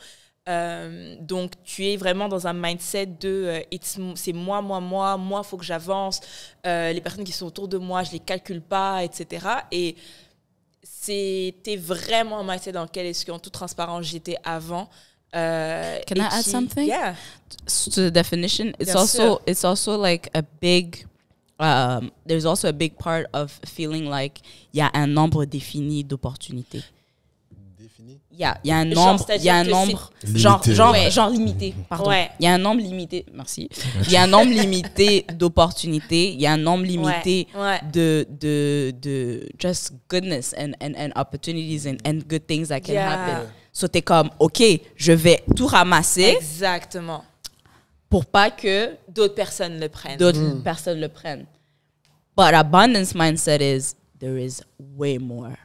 euh, donc, tu es vraiment dans un mindset de euh, c'est moi, moi, moi, moi, faut que j'avance. Euh, les personnes qui sont autour de moi, je les calcule pas, etc. Et c'était vraiment un mindset dans lequel, est-ce toute transparence, j'étais avant. Can I add something? Yeah. To the definition, it's also it's also like a big um, there's also a big part of feeling like il y a un nombre défini d'opportunités. Il y a, y a un nombre, il y a un nombre, genre, genre, genre limité, pardon. Il y a un nombre limité, merci. Il y a un nombre limité d'opportunités, il y a un nombre limité De, de, de just goodness and, and, and opportunities and, and good things that can happen. So t'es comme, OK, je vais tout ramasser. Exactement. Pour pas que d'autres personnes le prennent. D'autres hmm. personnes le prennent. But abundance mindset is there is way more.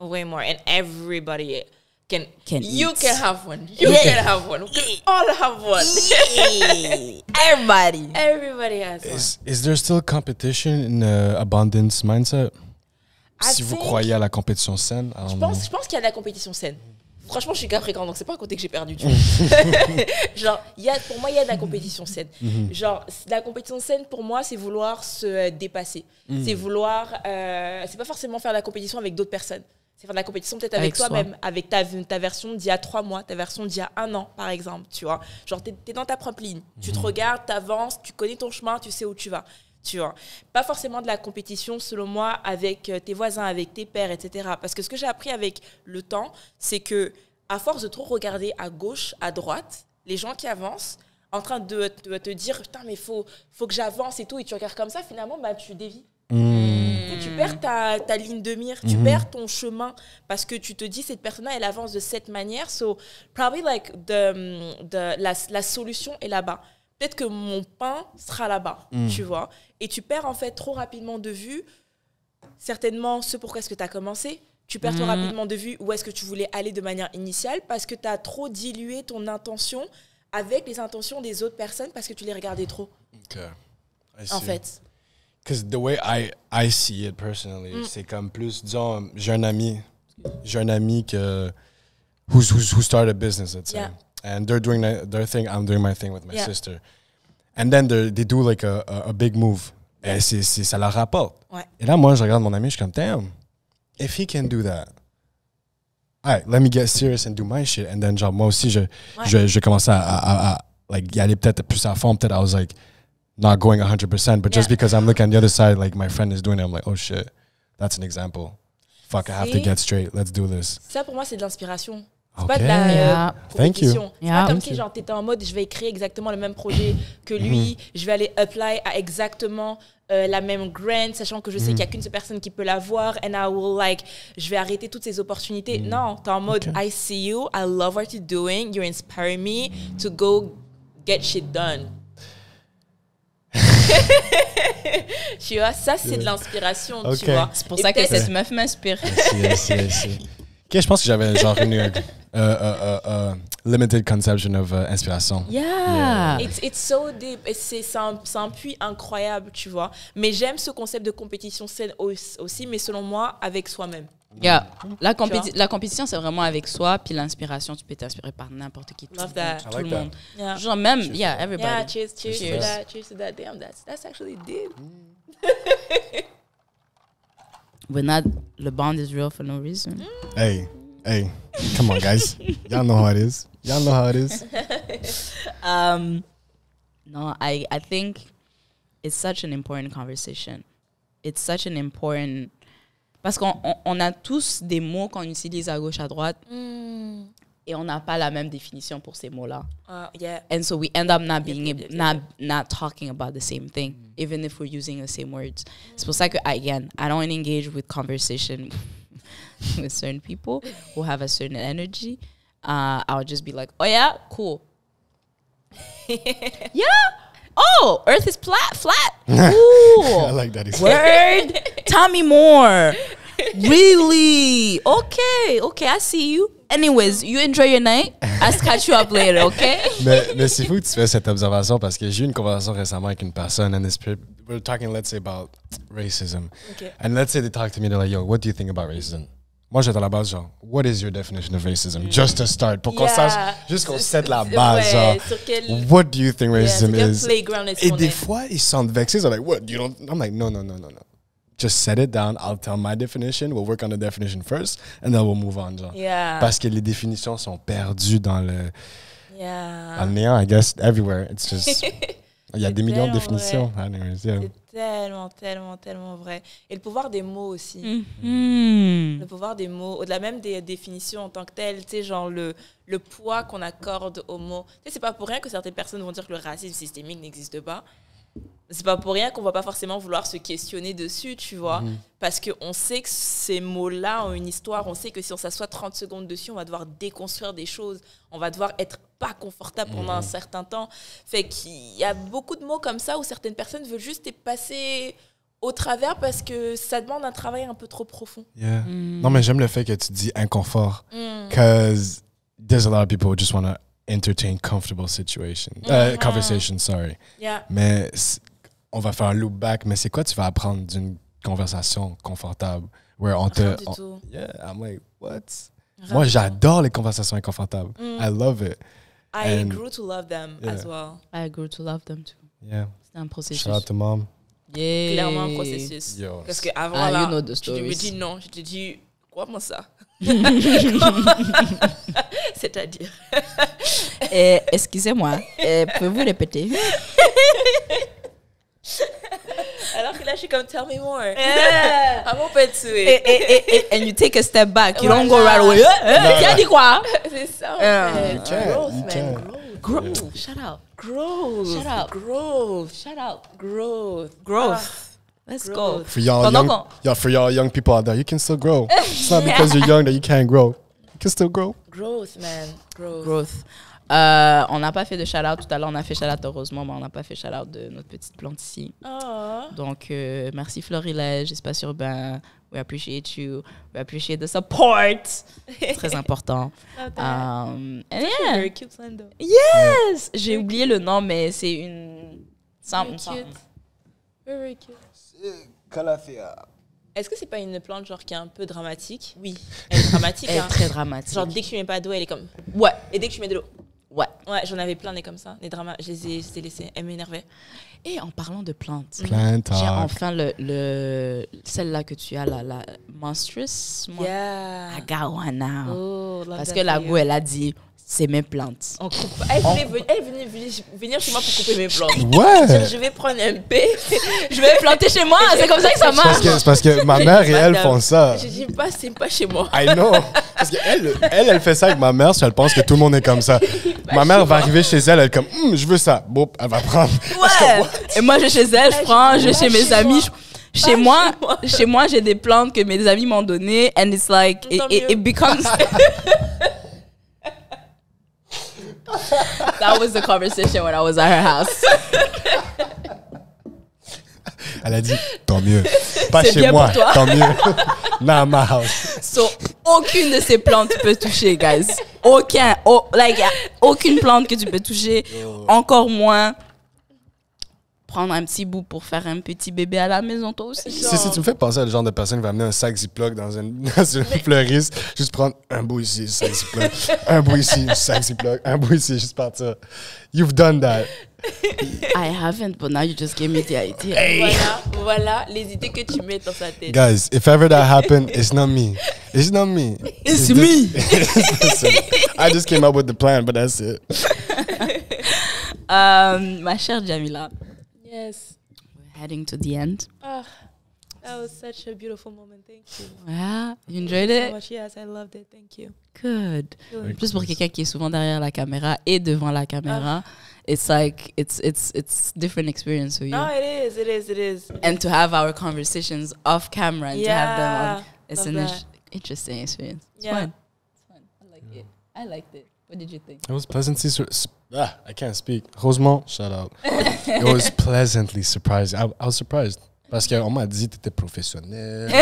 Way more. And everybody can, pouvez you eat. can have one. You yeah. can have one. We can all have one. Everybody. Everybody has is, one. Is there still competition in the uh, abundance mindset? si vous croyez à la compétition saine, je pense, qu'il y a de la compétition saine. Franchement, je suis capricorne, donc c'est pas un côté que j'ai perdu. Du mm. genre, y a, pour moi, il y a de la compétition saine. Mm-hmm. Genre, la compétition saine, pour moi, c'est vouloir se euh, dépasser. Mm. C'est vouloir. Euh, c'est pas forcément faire la compétition avec d'autres personnes c'est faire de la compétition peut-être avec, toi-même, avec ta, ta version d'il y a trois mois, ta version d'il y a un an, par exemple, tu vois. Genre, t'es es dans ta propre ligne. Tu te mhm. regardes, t'avances, tu connais ton chemin, tu sais où tu vas. Tu vois. Pas forcément de la compétition, selon moi, avec euh, tes voisins, avec tes pères, etc. Parce que ce que j'ai appris avec le temps, c'est que à force de trop regarder à gauche, à droite, les gens qui avancent, en train de, te dire, putain, mais faut, faut que j'avance et tout, et tu regardes comme ça, finalement, bah, tu dévis. Hmm tu hmm. perds ta, ligne de mire, tu hmm. perds ton chemin parce que tu te dis cette personne-là, elle avance de cette manière. So, probably like the, the, la, la solution est là-bas peut-être que mon pain sera là-bas, hmm. tu vois. Et tu perds en fait trop rapidement de vue, certainement, ce pourquoi est-ce que tu as commencé. Tu perds trop rapidement de vue où est-ce que tu voulais aller de manière initiale parce que tu as trop dilué ton intention avec les intentions des autres personnes parce que tu les regardais trop. En fait. Cause the way I, I see it personally, mm. c'est comme plus, disons, j'ai un ami, j'ai un ami que, who's, who's, who started a business, let's yeah. say. And they're doing their thing, I'm doing my thing with my yeah. sister. And then they do like a, a, a big move. Et c est, c est, ça la rapporte. Ouais. Et là, moi, je regarde mon ami, je suis comme, damn, if he can do that, all right, let me get serious and do my shit. And then, genre, moi aussi, je, ouais. je, je commence à, à, à, à like, y aller peut-être plus à fond. Peut-être, I was like, not going 100%, but yeah. just because I'm looking on the other side, like my friend is doing it, I'm like, oh shit, that's an example. Fuck, I have to get straight. Let's do this. Ça, pour moi, c'est de l'inspiration. C'est okay. pas de la yeah. Thank you. Yeah. Pas comme Thank si genre t'étais en mode je vais créer exactement le même projet que mm-hmm. lui, je vais aller apply à exactement euh, la même grant, sachant que je sais mm. qu'il n'y a qu'une seule personne qui peut l'avoir, and I will like, je vais arrêter toutes ces opportunités. Mm. Non, t'es en mode okay. I see you, I love what you're doing, you're inspiring me to go get shit done. tu vois, ça, c'est de l'inspiration, tu vois. C'est pour ça que cette meuf m'inspire. inspiré je pense que j'avais genre une euh, euh, euh, euh, euh limited conception of euh, inspiration. Yeah. It's, it's so deep. C'est un, un, puits incroyable, tu vois. Mais j'aime ce concept de compétition saine aussi, mais selon moi, avec soi-même. Yeah. Mm. Mm. La, la compétition, c'est vraiment avec soi, puis l'inspiration, tu peux t'inspirer par n'importe qui. tout, le monde. Genre même, cheers. yeah, everybody. Yeah, cheers, cheers, that, cheers that. Damn, that's, that's actually deep. Mm. the bond is real for no reason. Mm. Hey, hey, come on, guys. Y'all know how it is. Y'all know how it is. um, no, I, I think it's such an important conversation. It's such an important Parce qu'on on, on a tous des mots qu'on utilise à gauche, à droite. Mm. Et on n'a pas la même définition pour ces mots-là. Uh, yeah. And so we end up not being yep, not not talking about the same thing, mm. even if we're using the same words. Mm. C'est pour ça que again, I don't engage with conversation with certain people who have a certain energy. Uh, I'll just be like, oh yeah, cool. yeah. Oh, Earth is flat, flat. Ooh, I like that. Word. Tell me more. really? Okay, okay, I see you. Anyways, you enjoy your night. I'll catch you up later, okay? mais mais c'est fou que tu fais cette observation parce que j'ai eu une conversation récemment avec une personne and this we we're talking let's say about racism. Okay. And let's say they talk to me they're like, "Yo, what do you think about racism?" Moi, j'étais à la base, genre, what is your definition of racism? Mm. Just to start, pour qu'on sache, juste qu'on sette la base, what do you think racism is? Et des fois, ils sont vexés, ils sont like, what? You don't... I'm like, no, no, no, no, no just set it down. I'll tell my definition. We'll work on the definition first, and then we'll move on. Yeah. Parce que les définitions sont perdues dans le. néant, I guess, everywhere. It's just. Il y a des millions de définitions. Yeah. C'est tellement, tellement, tellement vrai. Et le pouvoir des mots aussi. Mm-hmm. Le mm-hmm. pouvoir des mots, au-delà même des définitions en tant que telles, tu sais, genre le, le poids qu'on accorde aux mots. Tu sais, c'est pas pour rien que certaines personnes vont dire que le racisme systémique n'existe pas c'est pas pour rien qu'on va pas forcément vouloir se questionner dessus, tu vois. Mhm. Parce qu'on sait que ces mots-là ont une histoire. On sait que si on s'assoit 30 secondes dessus, on va devoir déconstruire des choses. On va devoir être pas confortable pendant un mhm. certain temps. Fait qu'il y a beaucoup de mots comme ça où certaines personnes veulent juste passer au travers parce que ça demande un travail un peu trop profond. Mhm. Non, mais j'aime le fait que tu dis inconfort. parce mm. Cause there's a lot of people just want entertain comfortable situation, mm-hmm. euh, conversation, sorry. Yeah. Mais on va faire un loop back, mais c'est quoi tu vas apprendre d'une conversation confortable? Where on te. yeah, I'm like, what? Moi, j'adore les conversations inconfortables. Mm. I love it. I grew to love them as well. I grew to love them too. Yeah. C'est un processus. Shout out to mom. Yeah. Clairement un processus. Parce qu'avant, ah, là, you know me dis non. Je te dis, quoi, moi, ça? C'est-à-dire. Eh, excusez-moi, euh, pouvez-vous répéter alors que là, je suis comme, tell me more. Yeah. I'm open to it. Eh, eh, and, you take a step back. You don't go right away. Tu as dit quoi? C'est ça. Ah, Growth, man. Growth. Growth. Shout out. Growth. Shout out. Growth. Shout out. Growth. Growth. Let's go. For y'all, young, for y'all young people out there, you can still grow. it's not because you're young that you can't grow. You can still grow. Growth, man. Growth. Growth. Euh, on n'a pas fait de shout-out. Tout à l'heure, on a fait shout-out heureusement, mais on n'a pas fait shout-out de notre petite plante ici. Oh. Donc, euh, merci Florilège, Espace Urbain. We appreciate you. We appreciate the support. Très important. um, and yeah. Very cute, though Yes! J'ai oublié le nom, mais c'est une... Very cute. Very cute. Est-ce que c'est pas une plante genre qui est un peu dramatique Oui. Elle est dramatique. elle est hein. très dramatique. Genre dès que tu mets pas d'eau, elle est comme. Ouais. Et dès que tu mets de l'eau. Ouais. Ouais, j'en avais plein des comme ça, des dramas. Je les ai, laissés. elle m'énervait Et en parlant de plantes, mhm. j'ai enfin le, celle-là que tu as, la, la Monstrous. Yeah. Oh, Parce que la goût, elle a dit c'est mes plantes. Elle, vient venir chez moi pour couper mes plantes. Ouais. Je vais prendre un P, je vais planter chez moi. C'est comme ça que ça marche. C'est parce, que, ma mère et elle font ça. Je dis pas, c'est pas chez moi. I know. Parce qu'elle, elle, elle fait ça avec ma mère, si elle pense que tout le monde est comme ça. ma mère va arriver chez elle, elle est comme, hum, je veux ça. Bon, elle va prendre. Ouais. et moi, je vais chez elle, je prends, je vais chez mes amis. chez moi, chez moi, j'ai des plantes que mes amis m'ont données, and it's like, it, it, becomes, that was the conversation when I was at her house. Elle a dit, tant mieux. Pas chez moi, tant mieux. non, ma house. So, aucune de ces plantes tu peux toucher, guys. Aucun. Oh, like, aucune plante que tu peux toucher. Oh. Encore moins prendre un petit bout pour faire un petit bébé à la maison, toi aussi. Si, tu me fais penser à le genre de personne qui va amener un sac Ziploc dans une, fleuriste, juste prendre un bout ici, un Ziploc, un bout ici, un sac Ziploc, un bout ici, juste partir. You've done that. I haven't, but now you just gave me the idea. Voilà, voilà les idées que tu mets dans sa tête. Guys, if ever that happened, it's not me. It's not me. It's, me. I just came up with the plan, but that's it. Um, ma chère Jamila, Yes. We're heading to the end. Oh, that was such a beautiful moment. Thank you. Yeah, you enjoyed it? So much. Yes, I loved it. Thank you. Good. En for pour quelqu'un qui est souvent derrière la caméra et devant la caméra, uh, it's like it's it's it's different experience for you. No, it is. It is. It is. And to have our conversations off camera and yeah, to have them on, it's an that. interesting experience. It's yeah. fun. It's fun. I like yeah. it. I liked it. What did you think? It was pleasant, Ah, I can't speak. Rosemont, shout out. It was pleasantly surprising. I, I was surprised. Parce qu'on m'a dit que tu étais professionnel,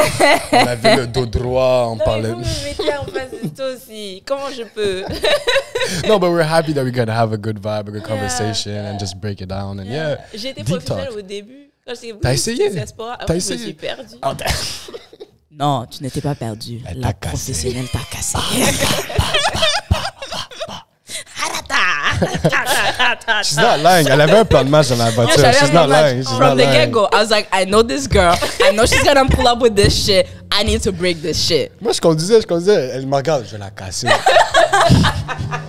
on avait le dos droit, on non, parlait. Mais vous me mettez en face de toi aussi. Comment je peux? no, but we're happy that we gonna have a good vibe, a good conversation, and just break it down. And yeah. yeah. J'ai été professionnel au début. T'as essayé? Ah t'as essayé? Je me suis perdue. Oh, non, tu n'étais pas perdue. La cassé. professionnelle t'a cassé. She's not lying. Elle avait un plan de match dans la voiture. Yo, she's not lying. She's From the get go, I was like, I know this girl. I know she's gonna pull up with this shit. I need to break this shit. Moi, je conduisais, je conduisais. Elle me regarde, je vais la casser.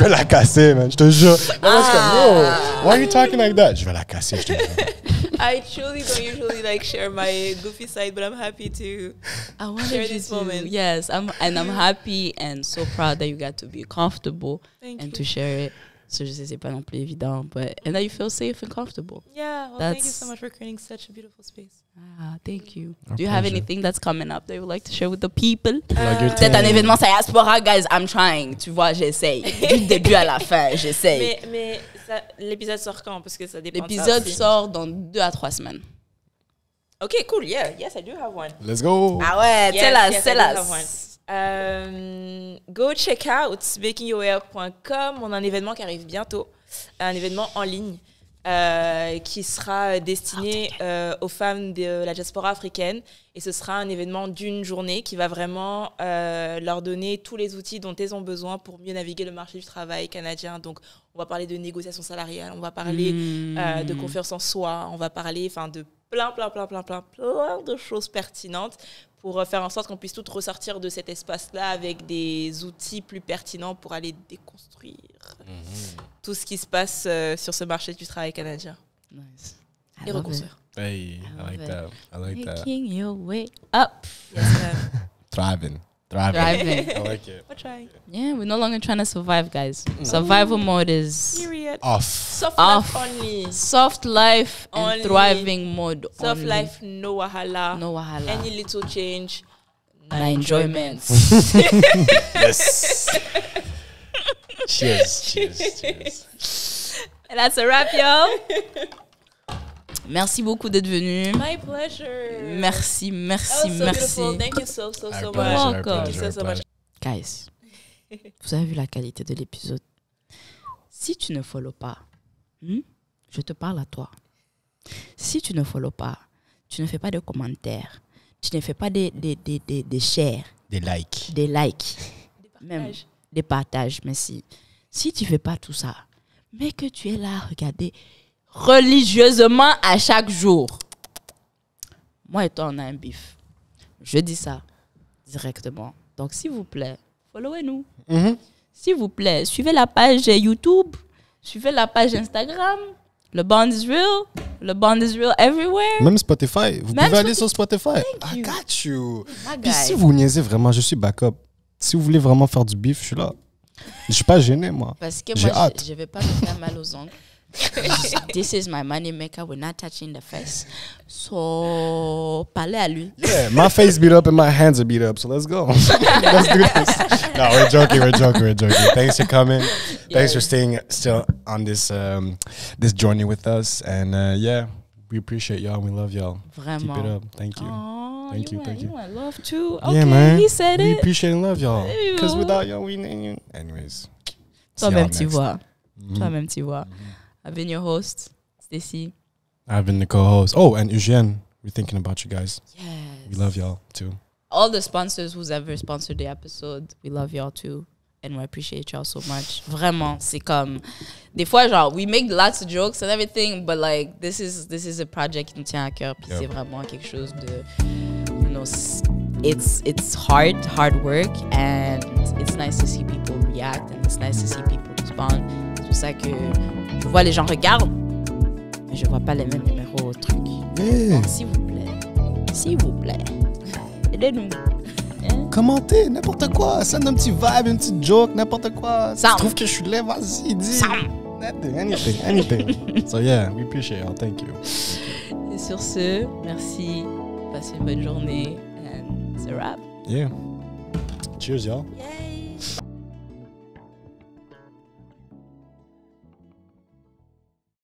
je vais la casser, man. Je te jure. Ah. Moi, je suis comme, yo, why are you talking like that? Je vais la casser, je te jure. I truly don't usually like share my goofy side, but I'm happy to I share this to, moment. Yes, I'm, and I'm happy and so proud that you got to be comfortable Thank and you. to share it. So je sais, c'est pas non plus évident. But, and that you feel safe and comfortable. Yeah, well, that's, thank you so much for creating such a beautiful space. Ah, thank you. Our Do you pleasure. have anything that's coming up that you would like to share with the people? Euh, peut un événement, c'est Aspora, guys, I'm trying. Tu vois, j'essaye. Du début à la fin, j'essaye. Mais, mais l'épisode sort quand? Parce que ça dépend L'épisode sort dans deux à trois semaines. OK, cool. Yeah, yes, I do have one. Let's go. Ah ouais, yes, tell us, yes, tell us. Euh, go check out makingyourwayup.com. On a un événement qui arrive bientôt, un événement en ligne euh, qui sera destiné oh, euh, aux femmes de la diaspora africaine. Et ce sera un événement d'une journée qui va vraiment leur donner tous les outils dont elles ont besoin pour mieux naviguer le marché du travail canadien. Donc, on va parler de négociation salariale, on va parler hmm. de confiance en soi, on va parler de plein, plein, plein, plein, plein, plein de choses pertinentes pour euh, faire en sorte qu'on puisse toutes ressortir de cet espace-là avec des outils plus pertinents pour aller déconstruire mhm. tout ce qui se passe euh, sur ce marché du travail canadien. Nice. Et reconstruire. Hey, I, like that. I like Making your way up. Thriving. Thriving. Thriving. I like it. We're trying. Yeah, we're no longer trying to survive, guys. Mm. Survival mode is Period. off. Soft off. life only. Soft life only. and thriving mode. Soft only. life, no wahala. No wahala. Any little change. My enjoyment. yes. cheers, cheers, cheers. And that's a wrap, y'all. Merci beaucoup d'être venu. My pleasure. Merci, merci, oh, merci. Thank you so, so, so much. Guys, vous avez vu la qualité de l'épisode. Si tu ne follow pas, hmm, je te parle à toi. Si tu ne follow pas, tu ne fais pas de commentaires, tu ne fais pas des, des, des, des, shares. Des likes. Des likes. Des partages. Même des partages, merci. si. tu tu fais pas tout ça, mais que tu es là, regarder religieusement à chaque jour. Moi et toi, on a un bif. Je dis ça directement. Donc, s'il vous plaît, followez-nous. Mhm. S'il vous plaît, suivez la page YouTube, suivez la page Instagram, le bond is real, le bond is real everywhere. Même Spotify. Vous pouvez aller sur Spotify. I got you. Puis si vous niaisez vraiment, je suis backup. Si vous voulez vraiment faire du bif, je suis là. Je suis pas gêné, moi. Parce que moi, hâte. je ne vais pas me faire mal aux ongles. this is my money maker. We're not touching the face. So, parlez à lui. Yeah, my face beat up and my hands are beat up. So let's go. let's do this. No, we're joking. We're joking. We're joking. Thanks for coming. Yes. Thanks for staying still on this um, this journey with us. And uh, yeah, we appreciate y'all. We love y'all. Vraiment. Keep it up. Thank you. Aww, thank you. you thank you. You love too. Okay, yeah, man. He said we it. We appreciate and love y'all. Because without y'all, we. Anyways. Mm-hmm. Toi-même, tu vois. Toi-même, mm-hmm. tu vois. I've been your host, Stacy. I've been the co-host. Oh, and Eugene, we're thinking about you guys. Yes. We love y'all too. All the sponsors who's ever sponsored the episode, we love y'all too. And we appreciate y'all so much. Vraiment, c'est comme des fois genre we make lots of jokes and everything, but like this is this is a project qui nous tient à cœur. Puis yep. c'est vraiment quelque chose de you know it's it's hard hard work and it's nice to see people react and it's nice to see people respond. C'est pour ça que je vois les gens regardent, mais je vois pas les mêmes numéros au trucs. s'il vous plaît, s'il vous plaît, aidez-nous. Hein? Commentez, n'importe quoi, send un petit vibe, une petite joke, n'importe quoi. Ça. Si tu trouves que je suis laid, vas-y, dis. Sam. Anything, anything, so yeah, we appreciate it. Thank you. Et sur ce, merci. Passez une bonne journée. And c'est a wrap. Yeah. Cheers, y'all. Yay.